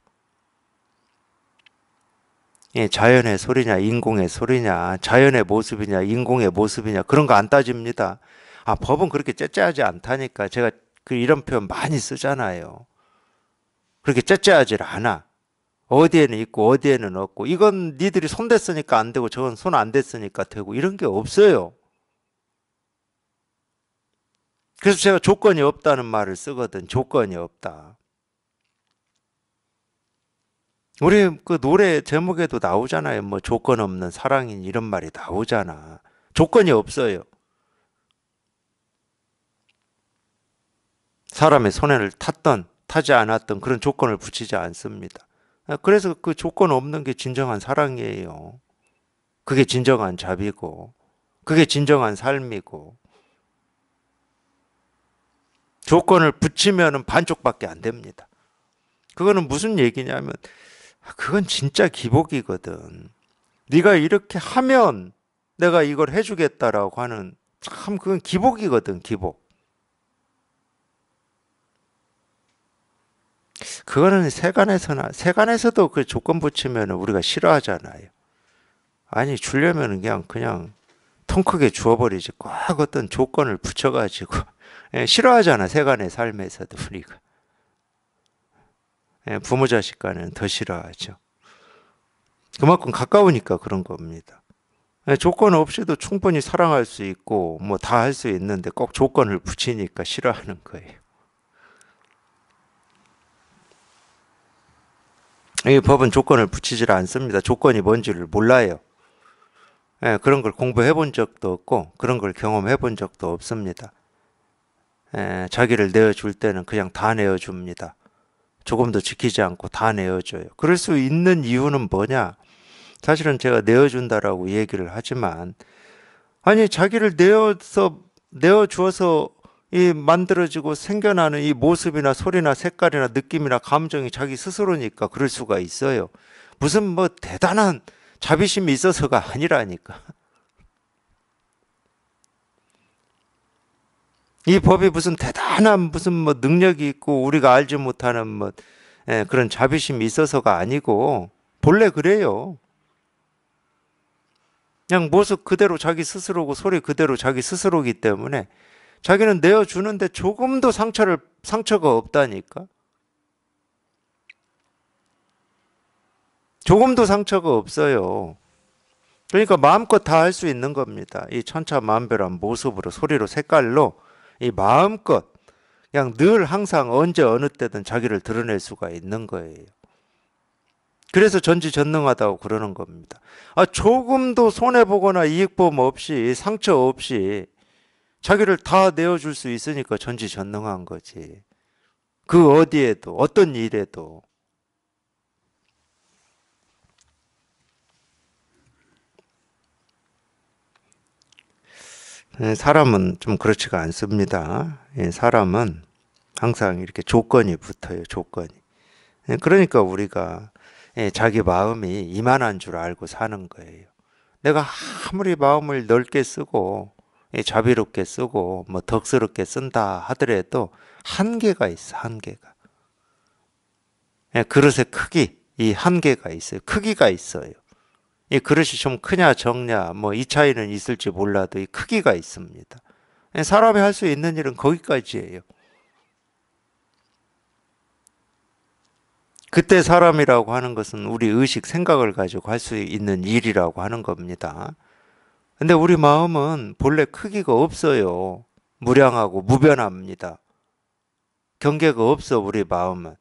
예, 자연의 소리냐, 인공의 소리냐, 자연의 모습이냐, 인공의 모습이냐, 그런 거 안 따집니다. 아, 법은 그렇게 째째하지 않다니까. 제가 그 이런 표현 많이 쓰잖아요. 그렇게 째째하질 않아. 어디에는 있고 어디에는 없고 이건 니들이 손댔으니까 안 되고 저건 손 안 댔으니까 되고 이런 게 없어요. 그래서 제가 조건이 없다는 말을 쓰거든. 조건이 없다. 우리 그 노래 제목에도 나오잖아요. 뭐 조건 없는 사랑인 이런 말이 나오잖아. 조건이 없어요. 사람의 손해를 탔던 타지 않았던 그런 조건을 붙이지 않습니다. 아, 그래서 그 조건 없는 게 진정한 사랑이에요. 그게 진정한 자비고, 그게 진정한 삶이고, 조건을 붙이면 반쪽밖에 안 됩니다. 그거는 무슨 얘기냐면, 아, 그건 진짜 기복이거든. 네가 이렇게 하면 내가 이걸 해주겠다라고 하는 참 그건 기복이거든, 기복. 그거는 세간에서나 세간에서도 그 조건 붙이면 우리가 싫어하잖아요. 아니 주려면 그냥 그냥 통 크게 주어버리지 꽉 어떤 조건을 붙여가지고 예, 싫어하잖아 세간의 삶에서도 우리가 예, 부모 자식 간에는 더 싫어하죠. 그만큼 가까우니까 그런 겁니다. 예, 조건 없이도 충분히 사랑할 수 있고 뭐 다 할 수 있는데 꼭 조건을 붙이니까 싫어하는 거예요. 이 법은 조건을 붙이질 않습니다. 조건이 뭔지를 몰라요. 예, 그런 걸 공부해 본 적도 없고 그런 걸 경험해 본 적도 없습니다. 예, 자기를 내어줄 때는 그냥 다 내어줍니다. 조금도 지키지 않고 다 내어줘요. 그럴 수 있는 이유는 뭐냐? 사실은 제가 내어준다라고 얘기를 하지만 아니 자기를 내어서 내어주어서 이 만들어지고 생겨나는 이 모습이나 소리나 색깔이나 느낌이나 감정이 자기 스스로니까 그럴 수가 있어요. 무슨 뭐 대단한 자비심이 있어서가 아니라니까. 이 법이 무슨 대단한 무슨 뭐 능력이 있고 우리가 알지 못하는 뭐 예, 그런 자비심이 있어서가 아니고 본래 그래요. 그냥 모습 그대로 자기 스스로고 소리 그대로 자기 스스로기 때문에 자기는 내어주는데 조금도 상처를, 상처가 없다니까? 조금도 상처가 없어요. 그러니까 마음껏 다 할 수 있는 겁니다. 이 천차만별한 모습으로, 소리로, 색깔로 이 마음껏 그냥 늘 항상 언제 어느 때든 자기를 드러낼 수가 있는 거예요. 그래서 전지전능하다고 그러는 겁니다. 아, 조금도 손해보거나 이익보험 없이 상처 없이 자기를 다 내어줄 수 있으니까 전지전능한 거지. 그 어디에도 어떤 일에도 예, 사람은 좀 그렇지가 않습니다. 예, 사람은 항상 이렇게 조건이 붙어요. 조건이. 예, 그러니까 우리가 자기 마음이 이만한 줄 알고 사는 거예요. 내가 아무리 마음을 넓게 쓰고 자비롭게 쓰고 뭐 덕스럽게 쓴다 하더라도 한계가 있어 한계가 예, 그릇의 크기 이 한계가 있어요 크기가 있어요 이 그릇이 좀 크냐 적냐 뭐 이 차이는 있을지 몰라도 이 크기가 있습니다 예, 사람이 할 수 있는 일은 거기까지예요 그때 사람이라고 하는 것은 우리 의식 생각을 가지고 할 수 있는 일이라고 하는 겁니다 근데 우리 마음은 본래 크기가 없어요. 무량하고 무변합니다. 경계가 없어 우리 마음은.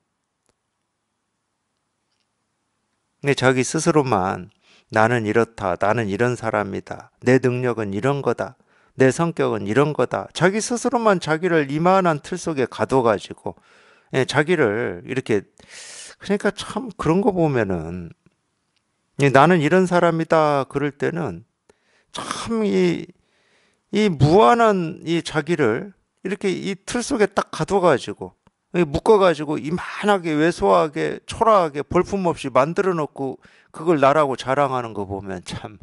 근데 자기 스스로만 나는 이렇다. 나는 이런 사람이다. 내 능력은 이런 거다. 내 성격은 이런 거다. 자기 스스로만 자기를 이만한 틀 속에 가둬가지고 예, 자기를 이렇게 그러니까 참 그런 거 보면은 예, 나는 이런 사람이다 그럴 때는 참이이 무한한 이 자기를 이렇게 이 틀 속에 딱 가둬가지고 묶어가지고 이만하게 왜소하게 초라하게 볼품없이 만들어 놓고 그걸 나라고 자랑하는 거 보면 참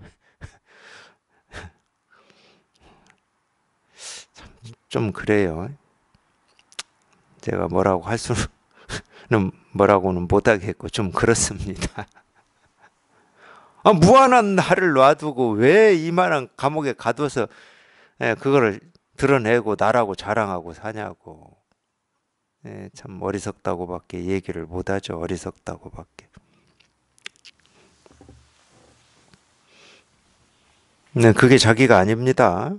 좀 그래요. 제가 뭐라고 할 수는 뭐라고는 못하겠고 좀 그렇습니다. 아, 무한한 나를 놔두고 왜 이만한 감옥에 가둬서 예, 그거를 드러내고 나라고 자랑하고 사냐고. 예, 참 어리석다고밖에 얘기를 못하죠. 어리석다고밖에. 네, 그게 자기가 아닙니다.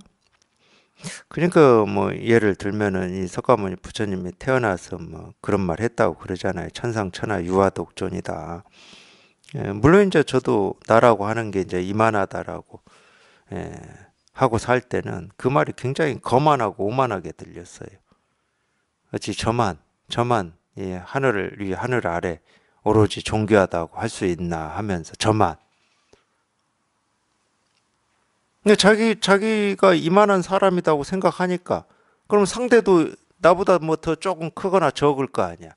그러니까 뭐 예를 들면은 이 석가모니 부처님이 태어나서 뭐 그런 말 했다고 그러잖아요. 천상천하 유화독존이다. 예, 물론 이제 저도 나라고 하는 게 이제 이만하다라고 예, 하고 살 때는 그 말이 굉장히 거만하고 오만하게 들렸어요. 어찌 저만 저만 예, 하늘을 위 하늘 아래 오로지 존귀하다고 할 수 있나 하면서 저만. 근데 자기 자기가 이만한 사람이라고 생각하니까 그럼 상대도 나보다 뭐 더 조금 크거나 적을 거 아니야.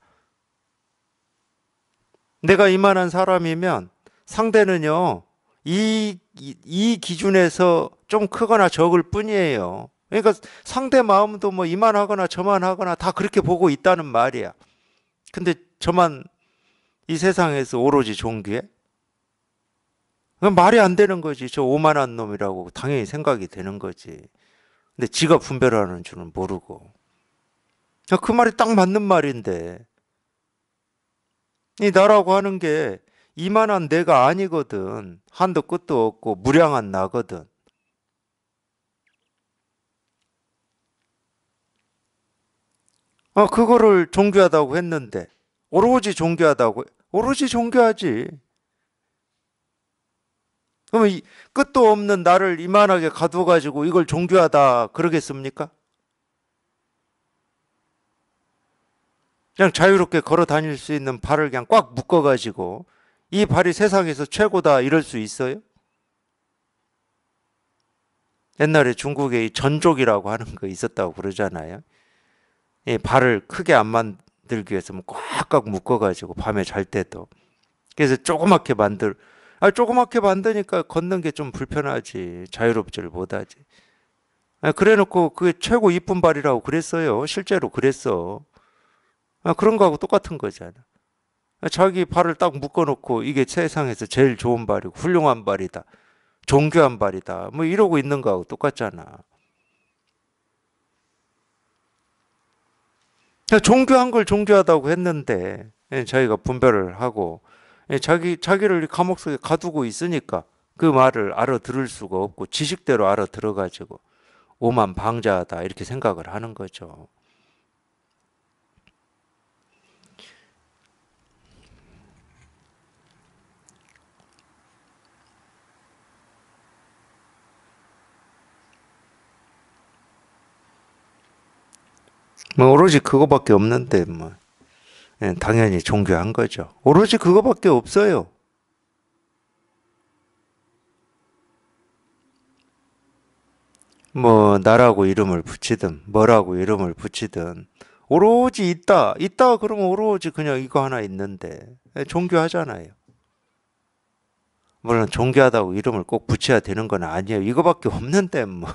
내가 이만한 사람이면 상대는요, 이, 이 기준에서 좀 크거나 적을 뿐이에요. 그러니까 상대 마음도 뭐 이만하거나 저만하거나 다 그렇게 보고 있다는 말이야. 근데 저만 이 세상에서 오로지 종교해? 말이 안 되는 거지. 저 오만한 놈이라고 당연히 생각이 되는 거지. 근데 지가 분별하는 줄은 모르고. 그 말이 딱 맞는 말인데. 이 나라고 하는 게 이만한 내가 아니거든. 한도 끝도 없고 무량한 나거든. 아, 그거를 종교하다고 했는데 오로지 종교하다고 오로지 종교하지. 그러면 끝도 없는 나를 이만하게 가둬 가지고 이걸 종교하다 그러겠습니까? 그냥 자유롭게 걸어 다닐 수 있는 발을 그냥 꽉 묶어가지고 이 발이 세상에서 최고다 이럴 수 있어요? 옛날에 중국에 전족이라고 하는 거 있었다고 그러잖아요. 이 발을 크게 안 만들기 위해서 꽉꽉 뭐 묶어가지고 밤에 잘 때도 그래서 조그맣게 만들 아 조그맣게 만드니까 걷는 게 좀 불편하지 자유롭지를 못하지. 아, 그래놓고 그게 최고 이쁜 발이라고 그랬어요. 실제로 그랬어. 아, 그런 거하고 똑같은 거잖아. 아, 자기 발을 딱 묶어놓고 이게 세상에서 제일 좋은 발이고 훌륭한 발이다. 종교한 발이다. 뭐 이러고 있는 거하고 똑같잖아. 종교한 걸 종교하다고 했는데 예, 자기가 분별을 하고 예, 자기 자기를 감옥 속에 가두고 있으니까 그 말을 알아들을 수가 없고 지식대로 알아들어 가지고 오만 방자하다 이렇게 생각을 하는 거죠. 뭐 오로지 그거밖에 없는데 뭐 예, 당연히 종교한 거죠. 오로지 그거밖에 없어요. 뭐 나라고 이름을 붙이든 뭐라고 이름을 붙이든 오로지 있다 있다 그러면 오로지 그냥 이거 하나 있는데 예, 종교하잖아요. 물론 종교하다고 이름을 꼭 붙여야 되는 건 아니에요. 이거밖에 없는데 뭐.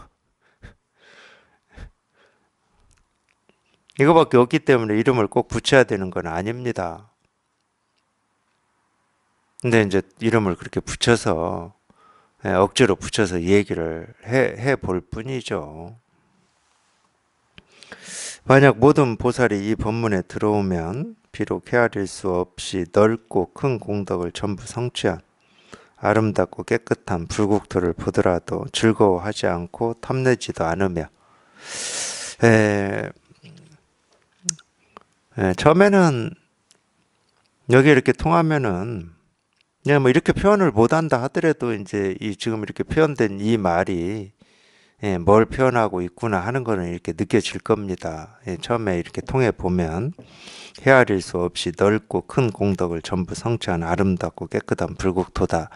이거밖에 없기 때문에 이름을 꼭 붙여야 되는 건 아닙니다. 근데 이제 이름을 그렇게 붙여서 예, 억지로 붙여서 얘기를 해, 해 볼 뿐이죠. 만약 모든 보살이 이 법문에 들어오면 비록 헤아릴 수 없이 넓고 큰 공덕을 전부 성취한 아름답고 깨끗한 불국토를 보더라도 즐거워하지 않고 탐내지도 않으며 에, 예, 예, 처음에는 여기 이렇게 통하면은 그냥 뭐 이렇게 표현을 못한다 하더라도 이제 이 지금 이렇게 표현된 이 말이 예, 뭘 표현하고 있구나 하는 거는 이렇게 느껴질 겁니다. 예, 처음에 이렇게 통해 보면 헤아릴 수 없이 넓고 큰 공덕을 전부 성취한 아름답고 깨끗한 불국토다.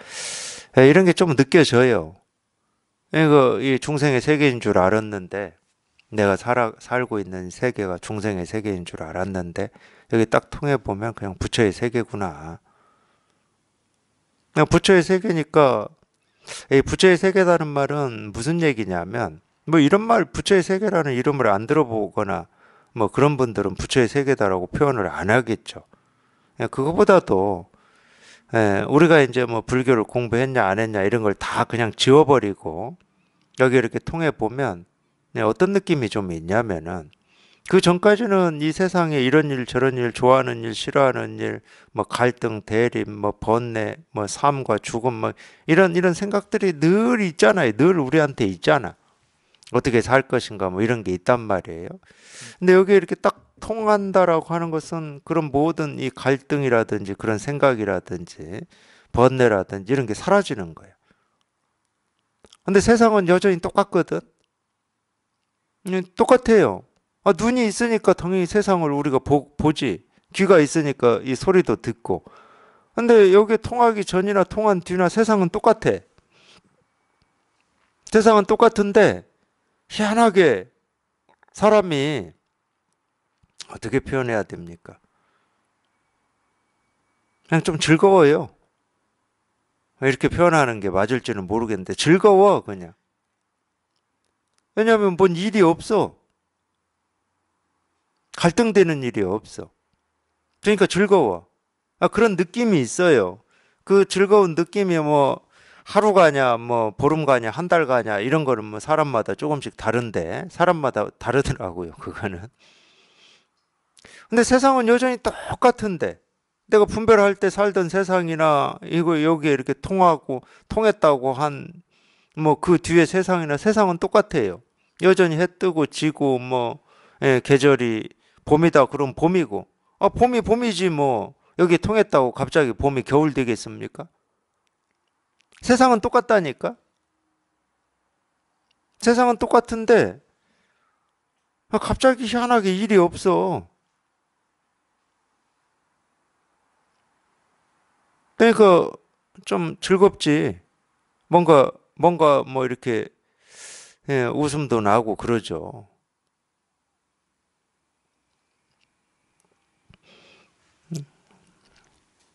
예, 이런 게 좀 느껴져요. 이거 예, 그 이 중생의 세계인 줄 알았는데 내가 살아, 살고 있는 세계가 중생의 세계인 줄 알았는데 여기 딱 통해 보면 그냥 부처의 세계구나. 그냥 부처의 세계니까 이 부처의 세계라는 말은 무슨 얘기냐면 뭐 이런 말 부처의 세계라는 이름을 안 들어보거나 뭐 그런 분들은 부처의 세계다라고 표현을 안 하겠죠. 예, 그거보다도 예, 우리가 이제 뭐 불교를 공부했냐 안 했냐 이런 걸 다 그냥 지워버리고 여기 이렇게 통해 보면 네, 어떤 느낌이 좀 있냐면은 그 전까지는 이 세상에 이런 일 저런 일 좋아하는 일 싫어하는 일 뭐 갈등 대립 뭐 번뇌 뭐 삶과 죽음 뭐 이런 이런 생각들이 늘 있잖아요 늘 우리한테 있잖아 어떻게 살 것인가 뭐 이런 게 있단 말이에요 근데 여기 이렇게 딱 통한다라고 하는 것은 그런 모든 이 갈등이라든지 그런 생각이라든지 번뇌라든지 이런 게 사라지는 거예요 근데 세상은 여전히 똑같거든 예, 똑같아요. 아, 눈이 있으니까 당연히 세상을 우리가 보, 보지. 귀가 있으니까 이 소리도 듣고. 근데 여기 통하기 전이나 통한 뒤나 세상은 똑같아. 세상은 똑같은데 희한하게 사람이 어떻게 표현해야 됩니까? 그냥 좀 즐거워요. 이렇게 표현하는 게 맞을지는 모르겠는데 즐거워 그냥. 왜냐하면 뭔 일이 없어. 갈등되는 일이 없어. 그러니까 즐거워. 아, 그런 느낌이 있어요. 그 즐거운 느낌이 뭐 하루 가냐, 뭐 보름 가냐, 한 달 가냐 이런 거는 뭐 사람마다 조금씩 다른데 사람마다 다르더라고요. 그거는. 근데 세상은 여전히 똑같은데 내가 분별할 때 살던 세상이나 이거 여기에 이렇게 통하고 통했다고 한 뭐 그 뒤에 세상이나 세상은 똑같아요. 여전히 해 뜨고 지고 뭐 예, 계절이 봄이다 그럼 봄이고 아 봄이 봄이지 뭐 여기 통했다고 갑자기 봄이 겨울 되겠습니까? 세상은 똑같다니까. 세상은 똑같은데 아, 갑자기 희한하게 일이 없어. 그러니까 좀 즐겁지. 뭔가 뭔가 뭐 이렇게 예, 웃음도 나고 그러죠.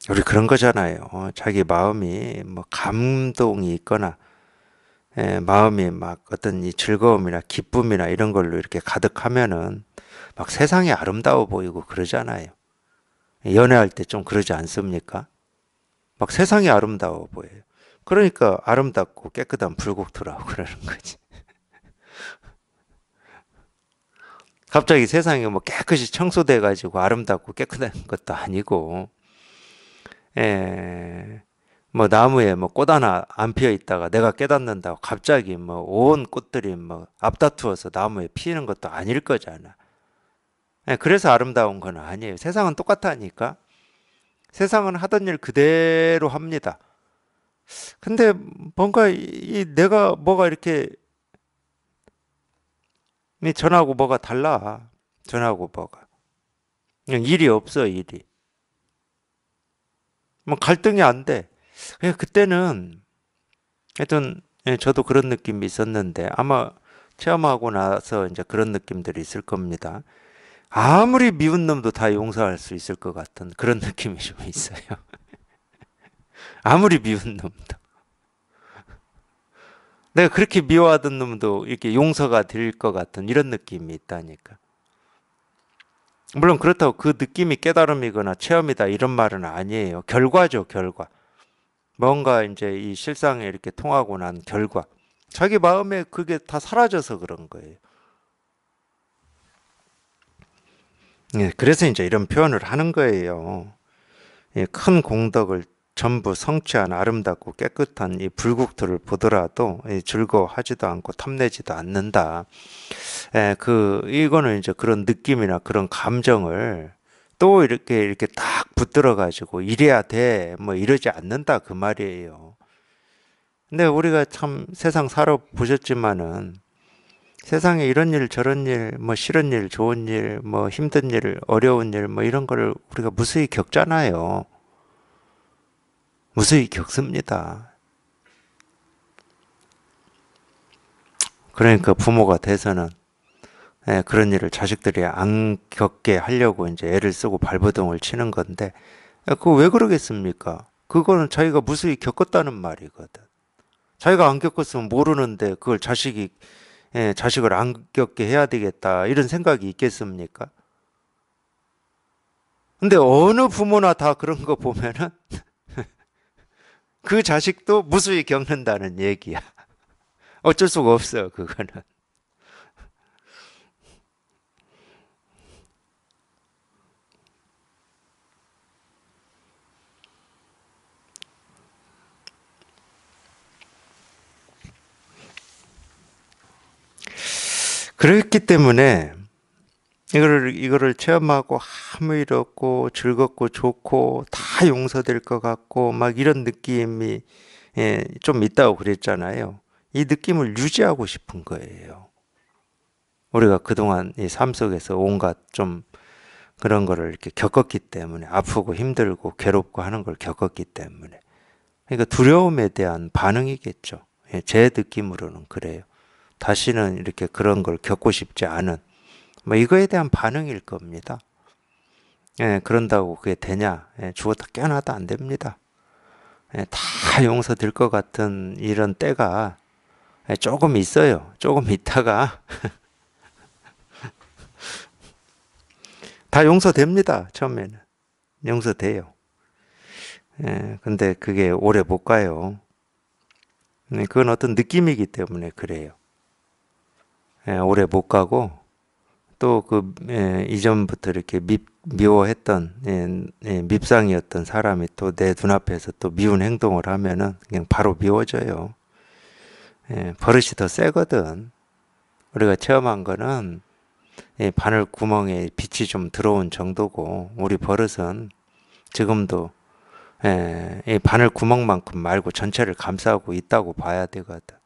우리 그런 거잖아요. 어, 자기 마음이 뭐 감동이 있거나 예, 마음이 막 어떤 이 즐거움이나 기쁨이나 이런 걸로 이렇게 가득하면은 막 세상이 아름다워 보이고 그러잖아요. 연애할 때 좀 그러지 않습니까? 막 세상이 아름다워 보여요. 그러니까 아름답고 깨끗한 불국토라고 그러는 거지. 갑자기 세상이 뭐 깨끗이 청소돼 가지고 아름답고 깨끗한 것도 아니고 예. 뭐 나무에 뭐 꽃 하나 안 피어 있다가 내가 깨닫는다고 갑자기 뭐 온 꽃들이 뭐 앞다투어서 나무에 피는 것도 아닐 거잖아. 예, 그래서 아름다운 건 아니에요. 세상은 똑같다니까. 세상은 하던 일 그대로 합니다. 근데 뭔가 이 내가 뭐가 이렇게 네, 전하고 뭐가 달라. 전하고 뭐가. 그냥 일이 없어, 일이. 뭐 갈등이 안 돼. 그냥 그때는 하여튼 예, 저도 그런 느낌이 있었는데 아마 체험하고 나서 이제 그런 느낌들이 있을 겁니다. 아무리 미운 놈도 다 용서할 수 있을 것 같은 그런 느낌이 좀 있어요. 아무리 미운 놈도. 내가 그렇게 미워하던 놈도 이렇게 용서가 될 것 같은 이런 느낌이 있다니까. 물론 그렇다고 그 느낌이 깨달음이거나 체험이다 이런 말은 아니에요. 결과죠, 결과. 뭔가 이제 이 실상에 이렇게 통하고 난 결과. 자기 마음에 그게 다 사라져서 그런 거예요. 예, 그래서 이제 이런 표현을 하는 거예요. 예, 큰 공덕을 전부 성취한 아름답고 깨끗한 이 불국토를 보더라도 즐거워하지도 않고 탐내지도 않는다. 에, 예, 그 이거는 이제 그런 느낌이나 그런 감정을 또 이렇게 이렇게 딱 붙들어 가지고 이래야 돼뭐 이러지 않는다 그 말이에요. 근데 우리가 참 세상 살아 보셨지만은 세상에 이런 일 저런 일 뭐 싫은 일 좋은 일뭐 힘든 일 어려운 일 뭐 이런 거를 우리가 무수히 겪잖아요. 무수히 겪습니다. 그러니까 부모가 돼서는 예, 그런 일을 자식들이 안 겪게 하려고 이제 애를 쓰고 발버둥을 치는 건데 예, 그거 왜 그러겠습니까? 그거는 자기가 무수히 겪었다는 말이거든. 자기가 안 겪었으면 모르는데 그걸 자식이 예, 자식을 안 겪게 해야 되겠다 이런 생각이 있겠습니까? 근데 어느 부모나 다 그런 거 보면은 그 자식도 무수히 겪는다는 얘기야. 어쩔 수가 없어, 그거는. 그렇기 때문에 이거를 이거를 체험하고 아무 일 없고 즐겁고 좋고 다 용서될 것 같고 막 이런 느낌이 예, 좀 있다고 그랬잖아요. 이 느낌을 유지하고 싶은 거예요. 우리가 그동안 이 삶 속에서 온갖 좀 그런 거를 이렇게 겪었기 때문에 아프고 힘들고 괴롭고 하는 걸 겪었기 때문에 그러니까 두려움에 대한 반응이겠죠. 예, 제 느낌으로는 그래요. 다시는 이렇게 그런 걸 겪고 싶지 않은 뭐 이거에 대한 반응일 겁니다. 예, 그런다고 그게 되냐? 예, 죽었다 깨어나도 안 됩니다. 예, 다 용서될 것 같은 이런 때가 예, 조금 있어요. 조금 있다가 다 용서됩니다. 처음에는 용서돼요. 예, 근데 그게 오래 못 가요. 네, 그건 어떤 느낌이기 때문에 그래요. 예, 오래 못 가고 또그 예, 이전부터 이렇게 밉, 미워했던 예, 예, 밉상이었던 사람이 또 내 눈앞에서 또 미운 행동을 하면은 그냥 바로 미워져요. 예, 버릇이 더 세거든. 우리가 체험한 거는 예, 바늘 구멍에 빛이 좀 들어온 정도고 우리 버릇은 지금도 예, 이 바늘 구멍만큼 말고 전체를 감싸고 있다고 봐야 되거든.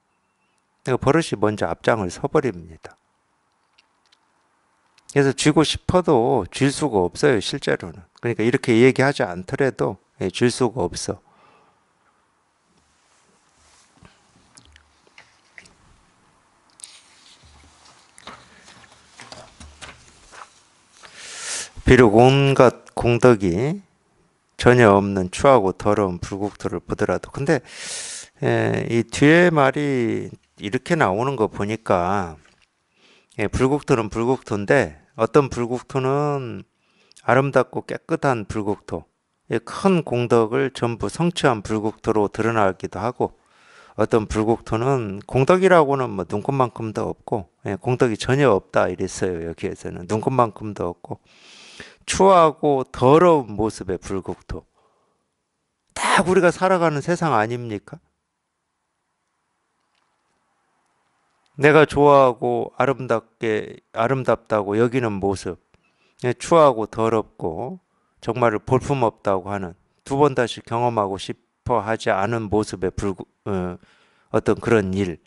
그러니까 버릇이 먼저 앞장을 서버립니다. 그래서 쥐고 싶어도 쥘 수가 없어요, 실제로는. 그러니까 이렇게 얘기하지 않더라도 쥘 예, 수가 없어. 비록 온갖 공덕이 전혀 없는 추하고 더러운 불국토를 보더라도 근데 예, 이 뒤에 말이 이렇게 나오는 거 보니까 예, 불국토는 불국토인데 어떤 불국토는 아름답고 깨끗한 불국토, 큰 공덕을 전부 성취한 불국토로 드러나기도 하고 어떤 불국토는 공덕이라고는 뭐 눈꼽만큼도 없고 예, 공덕이 전혀 없다 이랬어요 여기에서는 눈꼽만큼도 없고 추하고 더러운 모습의 불국토 딱 우리가 살아가는 세상 아닙니까? 내가 좋아하고 아름답게 아름답다고 여기는 모습, 예, 추하고 더럽고 정말 볼품없다고 하는 두 번 다시 경험하고 싶어 하지 않은 모습에 불구 어, 어떤 그런 일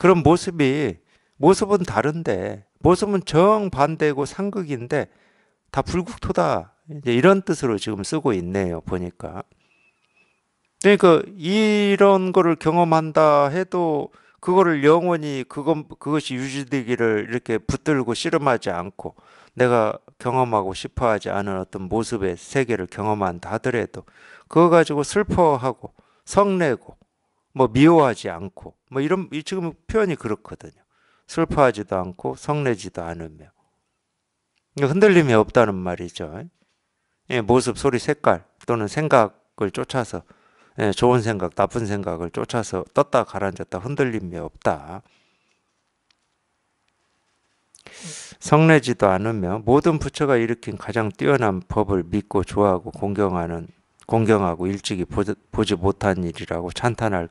그런 모습이 모습은 다른데 모습은 정반대고 상극인데 다 불국토다 이제 이런 뜻으로 지금 쓰고 있네요 보니까 그러니까 이런 거를 경험한다 해도 그거를 영원히 그건 그것이 유지되기를 이렇게 붙들고 씨름하지 않고 내가 경험하고 싶어하지 않은 어떤 모습의 세계를 경험한다 하더라도 그거 가지고 슬퍼하고 성내고 뭐 미워하지 않고 뭐 이런 지금 표현이 그렇거든요. 슬퍼하지도 않고 성내지도 않으며 그러니까 흔들림이 없다는 말이죠. 예, 모습, 소리, 색깔 또는 생각을 쫓아서 예, 좋은 생각, 나쁜 생각을 쫓아서 떴다 가라앉았다 흔들림이 없다. 성내지도 않으며 모든 부처가 일으킨 가장 뛰어난 법을 믿고 좋아하고 공경하는 공경하고 일찍이 보지, 보지 못한 일이라고 찬탄할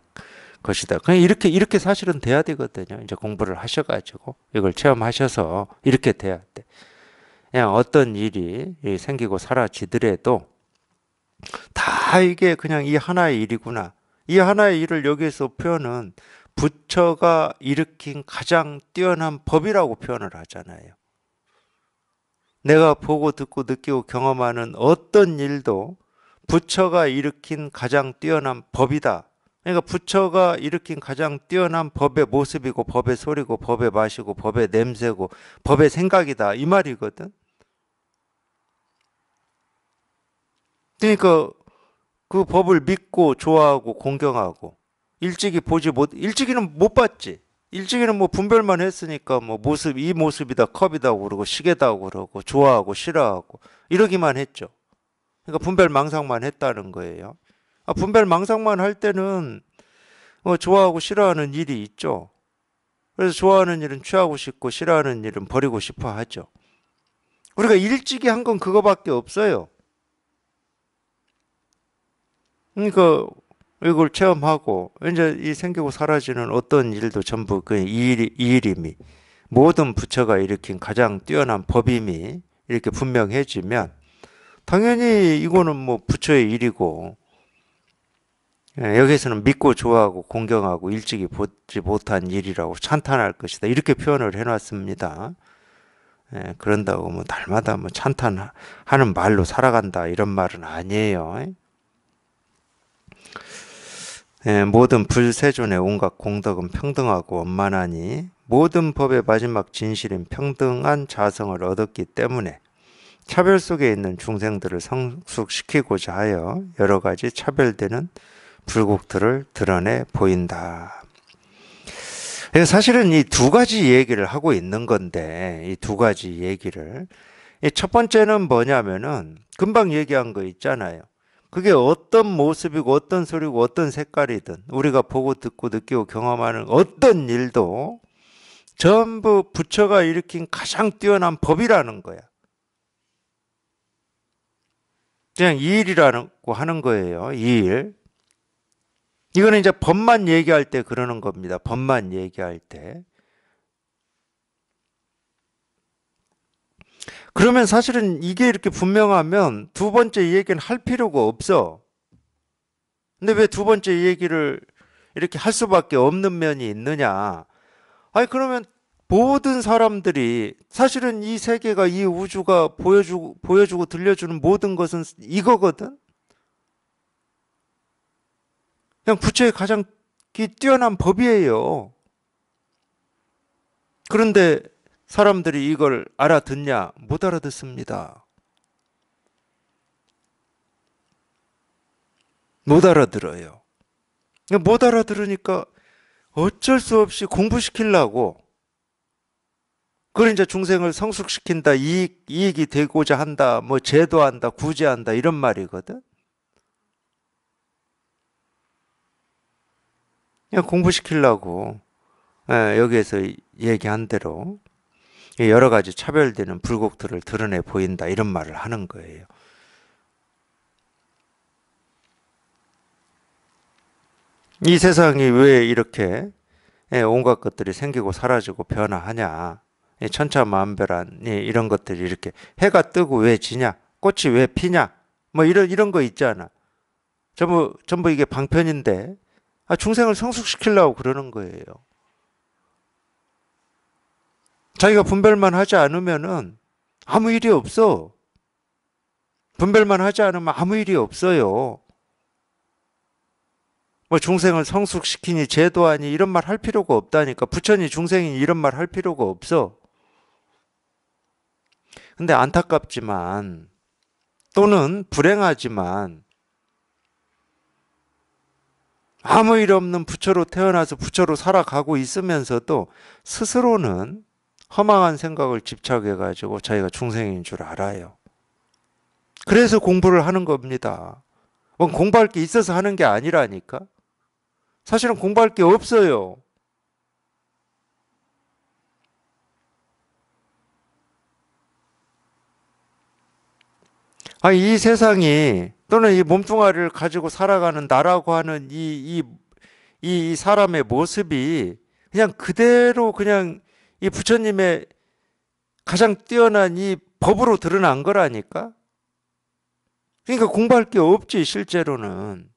것이다. 그냥 이렇게 이렇게 사실은 돼야 되거든요. 이제 공부를 하셔가지고 이걸 체험하셔서 이렇게 돼야 돼. 그냥 어떤 일이 생기고 사라지더라도 다 아, 이게 그냥 이 하나의 일이구나. 이 하나의 일을 여기에서 표현은 부처가 일으킨 가장 뛰어난 법이라고 표현을 하잖아요. 내가 보고 듣고 느끼고 경험하는 어떤 일도 부처가 일으킨 가장 뛰어난 법이다. 그러니까 부처가 일으킨 가장 뛰어난 법의 모습이고 법의 소리고 법의 맛이고 법의 냄새고 법의 생각이다. 이 말이거든. 그러니까 그 법을 믿고 좋아하고 공경하고 일찍이 보지 못 일찍이는 못 봤지. 일찍이는 뭐 분별만 했으니까 뭐 모습 이 모습이다 컵이다 그러고 시계다 그러고 좋아하고 싫어하고 이러기만 했죠. 그러니까 분별 망상만 했다는 거예요. 아, 분별 망상만 할 때는 뭐 좋아하고 싫어하는 일이 있죠. 그래서 좋아하는 일은 취하고 싶고 싫어하는 일은 버리고 싶어 하죠. 우리가 일찍이 한 건 그거밖에 없어요. 그러니까 이걸 체험하고 이제 이 생기고 사라지는 어떤 일도 전부 그 이일, 이일임이 모든 부처가 일으킨 가장 뛰어난 법임이 이렇게 분명해지면 당연히 이거는 뭐 부처의 일이고 예, 여기서는 에 믿고 좋아하고 공경하고 일찍이 보지 못한 일이라고 찬탄할 것이다 이렇게 표현을 해놨습니다. 예, 그런다고 뭐 달마다 뭐 찬탄하는 말로 살아간다 이런 말은 아니에요. 예, 모든 불세존의 온갖 공덕은 평등하고 원만하니 모든 법의 마지막 진실인 평등한 자성을 얻었기 때문에 차별 속에 있는 중생들을 성숙시키고자 하여 여러 가지 차별되는 불국들을 드러내 보인다. 예, 사실은 이 두 가지 얘기를 하고 있는 건데 이 두 가지 얘기를 첫 번째는 뭐냐면은 금방 얘기한 거 있잖아요. 그게 어떤 모습이고 어떤 소리고 어떤 색깔이든 우리가 보고 듣고 느끼고 경험하는 어떤 일도 전부 부처가 일으킨 가장 뛰어난 법이라는 거야. 그냥 이 일이라고 하는 거예요. 이 일. 이거는 이제 법만 얘기할 때 그러는 겁니다. 법만 얘기할 때. 그러면 사실은 이게 이렇게 분명하면 두 번째 얘기는 할 필요가 없어. 근데 왜 두 번째 얘기를 이렇게 할 수밖에 없는 면이 있느냐. 아니, 그러면 모든 사람들이 사실은 이 세계가 이 우주가 보여주고, 보여주고 들려주는 모든 것은 이거거든? 그냥 부처의 가장 뛰어난 법이에요. 그런데 사람들이 이걸 알아듣냐? 못 알아듣습니다. 못 알아들어요. 못 알아들으니까 어쩔 수 없이 공부시키려고 그걸 이제 중생을 성숙시킨다, 이익, 이익이 되고자 한다, 뭐 제도한다, 구제한다 이런 말이거든. 그냥 공부시키려고 예, 여기에서 얘기한 대로 여러 가지 차별되는 불곡들을 드러내 보인다 이런 말을 하는 거예요. 이 세상이 왜 이렇게 예, 온갖 것들이 생기고 사라지고 변화하냐 천차만별한 예, 이런 것들이 이렇게 해가 뜨고 왜 지냐 꽃이 왜 피냐 뭐 이런 이런 거 있잖아 전부 전부 이게 방편인데 아, 중생을 성숙시키려고 그러는 거예요. 자기가 분별만 하지 않으면은 아무 일이 없어. 분별만 하지 않으면 아무 일이 없어요. 뭐 중생을 성숙시키니 제도하니 이런 말 할 필요가 없다니까. 부처니 중생이니 이런 말 할 필요가 없어. 근데 안타깝지만 또는 불행하지만 아무 일 없는 부처로 태어나서 부처로 살아가고 있으면서도 스스로는 허망한 생각을 집착해 가지고 자기가 중생인 줄 알아요. 그래서 공부를 하는 겁니다. 뭐 공부할 게 있어서 하는 게 아니라니까. 사실은 공부할 게 없어요. 아 이 세상이 또는 이 몸뚱아리를 가지고 살아가는 나라고 하는 이, 이, 이 사람의 모습이 그냥 그대로 그냥 이 부처님의 가장 뛰어난 이 법으로 드러난 거라니까? 그러니까 공부할 게 없지, 실제로는.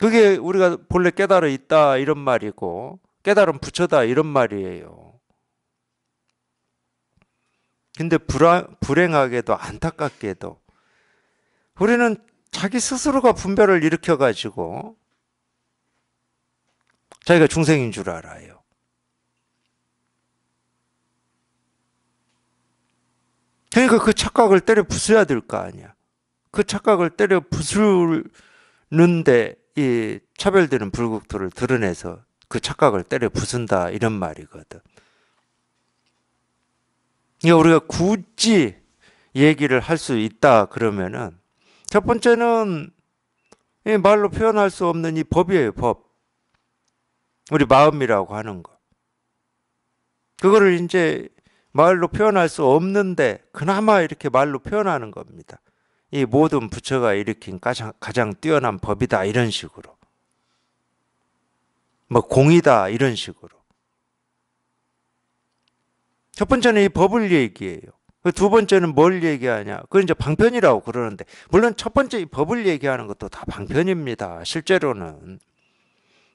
그게 우리가 본래 깨달아 있다, 이런 말이고, 깨달은 부처다, 이런 말이에요. 근데 불안, 불행하게도 안타깝게도 우리는 자기 스스로가 분별을 일으켜가지고 자기가 중생인 줄 알아요. 그러니까 그 착각을 때려 부숴야 될 거 아니야. 그 착각을 때려 부수는데 이 차별되는 불국토를 드러내서 그 착각을 때려 부순다 이런 말이거든. 그러 그러니까 우리가 굳이 얘기를 할 수 있다 그러면은 첫 번째는 이 말로 표현할 수 없는 이 법이에요, 법. 우리 마음이라고 하는 거. 그거를 이제 말로 표현할 수 없는데 그나마 이렇게 말로 표현하는 겁니다. 이 모든 부처가 일으킨 가장, 가장 뛰어난 법이다 이런 식으로 뭐 공이다 이런 식으로 첫 번째는 이 법을 얘기해요. 그 두 번째는 뭘 얘기하냐? 그 이제 방편이라고 그러는데 물론 첫 번째 이 법을 얘기하는 것도 다 방편입니다. 실제로는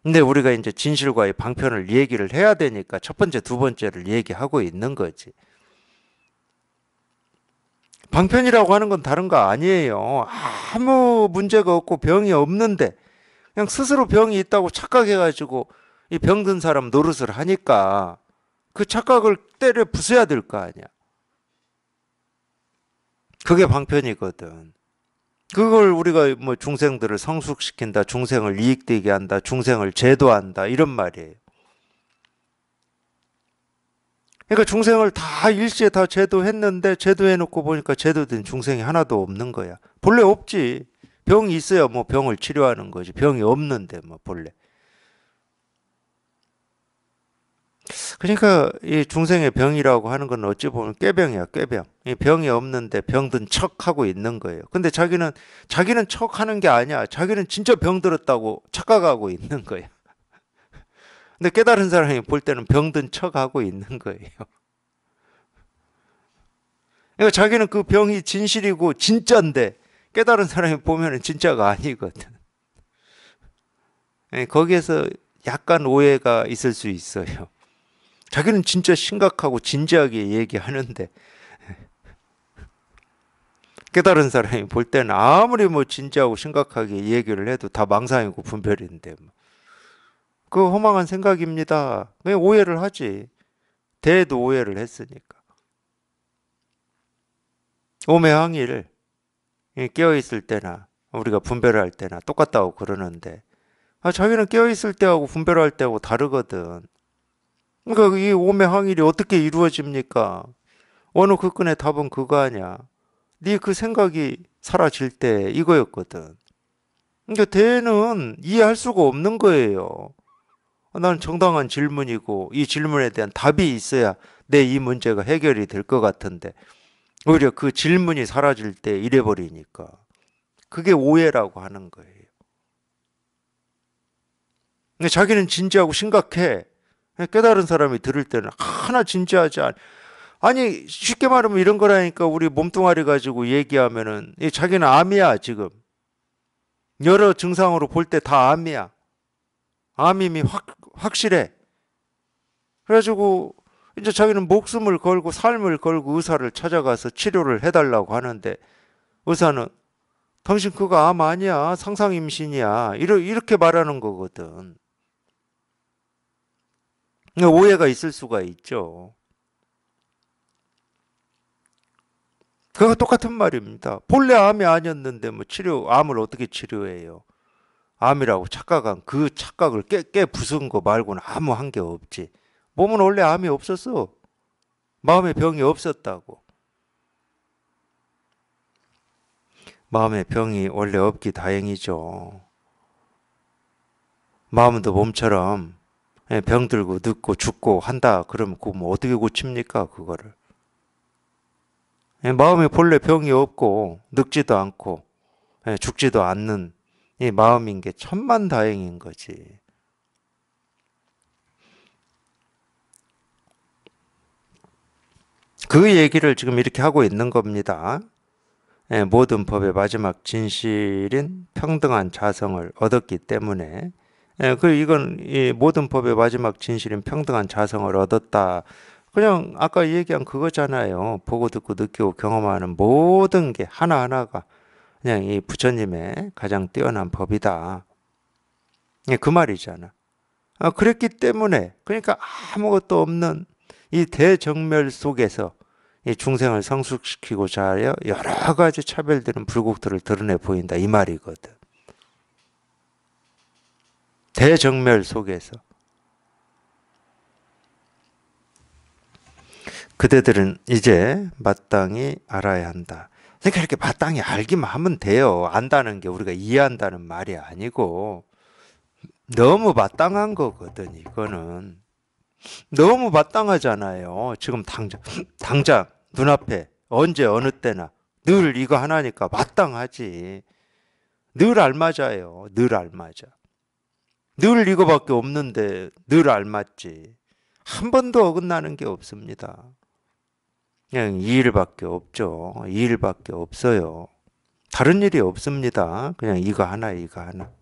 근데 우리가 이제 진실과의 방편을 얘기를 해야 되니까 첫 번째, 두 번째를 얘기하고 있는 거지. 방편이라고 하는 건 다른 거 아니에요. 아무 문제가 없고 병이 없는데 그냥 스스로 병이 있다고 착각해가지고 이 병든 사람 노릇을 하니까 그 착각을 때려 부숴야 될 거 아니야. 그게 방편이거든. 그걸 우리가 뭐 중생들을 성숙시킨다, 중생을 이익되게 한다, 중생을 제도한다 이런 말이에요. 그러니까 중생을 다 일시에 다 제도했는데 제도해놓고 보니까 제도된 중생이 하나도 없는 거야. 본래 없지. 병이 있어야 뭐 병을 치료하는 거지. 병이 없는데 뭐 본래. 그러니까 이 중생의 병이라고 하는 건 어찌 보면 꾀병이야, 꾀병. 이 병이 없는데 병든 척 하고 있는 거예요. 근데 자기는 자기는 척 하는 게 아니야. 자기는 진짜 병 들었다고 착각하고 있는 거예요 근데 깨달은 사람이 볼 때는 병든 척 하고 있는 거예요. 그러니까 자기는 그 병이 진실이고 진짜인데 깨달은 사람이 보면은 진짜가 아니거든. 예, 거기에서 약간 오해가 있을 수 있어요. 자기는 진짜 심각하고 진지하게 얘기하는데 깨달은 사람이 볼 때는 아무리 뭐 진지하고 심각하게 얘기를 해도 다 망상이고 분별인데 뭐. 그 허망한 생각입니다. 그냥 오해를 하지. 대도 오해를 했으니까. 오매항일 예, 깨어 있을 때나 우리가 분별할 때나 똑같다고 그러는데 아, 자기는 깨어 있을 때하고 분별할 때하고 다르거든. 그러니까 이 오매 항일이 어떻게 이루어집니까? 어느 그건의 답은 그거 아니야. 네 그 생각이 사라질 때 이거였거든. 그러니까 대는 이해할 수가 없는 거예요. 나는 정당한 질문이고 이 질문에 대한 답이 있어야 내 이 문제가 해결이 될 것 같은데 오히려 그 질문이 사라질 때 이래버리니까 그게 오해라고 하는 거예요. 자기는 진지하고 심각해. 예, 깨달은 사람이 들을 때는 하나 진지하지 않. 아니 쉽게 말하면 이런 거라니까 우리 몸뚱아리 가지고 얘기하면은 자기는 암이야 지금. 여러 증상으로 볼 때 다 암이야. 암임이 확 확실해. 그래가지고 이제 자기는 목숨을 걸고 삶을 걸고 의사를 찾아가서 치료를 해달라고 하는데 의사는 당신 그거 암 아니야 상상 임신이야 이러, 이렇게 말하는 거거든. 그러니까 오해가 있을 수가 있죠. 그거 똑같은 말입니다. 본래 암이 아니었는데 뭐 치료 암을 어떻게 치료해요? 암이라고 착각한 그 착각을 깨, 깨 부순 거 말고는 아무 한 게 없지. 몸은 원래 암이 없었어. 마음의 병이 없었다고. 마음의 병이 원래 없기 다행이죠. 마음도 몸처럼 예, 병 들고 늦고 죽고 한다 그러면 그 뭐 어떻게 고칩니까 그거를 예, 마음에 본래 병이 없고 늙지도 않고 예, 죽지도 않는 이 마음인 게 천만 다행인 거지. 그 얘기를 지금 이렇게 하고 있는 겁니다. 모든 법의 마지막 진실인 평등한 자성을 얻었기 때문에 예, 그 이건 이 모든 법의 마지막 진실인 평등한 자성을 얻었다. 그냥 아까 얘기한 그거잖아요. 보고 듣고 느끼고 경험하는 모든 게 하나하나가 그냥 이 부처님의 가장 뛰어난 법이다. 예, 그 말이잖아. 아, 그랬기 때문에 그러니까 아무것도 없는 이 대정멸 속에서 이 중생을 성숙시키고자 하여 여러 가지 차별되는 불국들을 드러내 보인다 이 말이거든. 대정멸 속에서 그대들은 이제 마땅히 알아야 한다. 그러니까 이렇게 마땅히 알기만 하면 돼요. 안다는 게 우리가 이해한다는 말이 아니고 너무 마땅한 거거든 이거는 너무 마땅하잖아요. 지금 당장 당장 눈앞에 언제 어느 때나 늘 이거 하나니까 마땅하지. 늘 알맞아요. 늘 알맞아. 늘 이거밖에 없는데 늘 알맞지. 한 번도 어긋나는 게 없습니다. 그냥 예, 이 일밖에 없죠. 이 일밖에 없어요. 다른 일이 없습니다. 그냥 이거 하나, 이거 하나.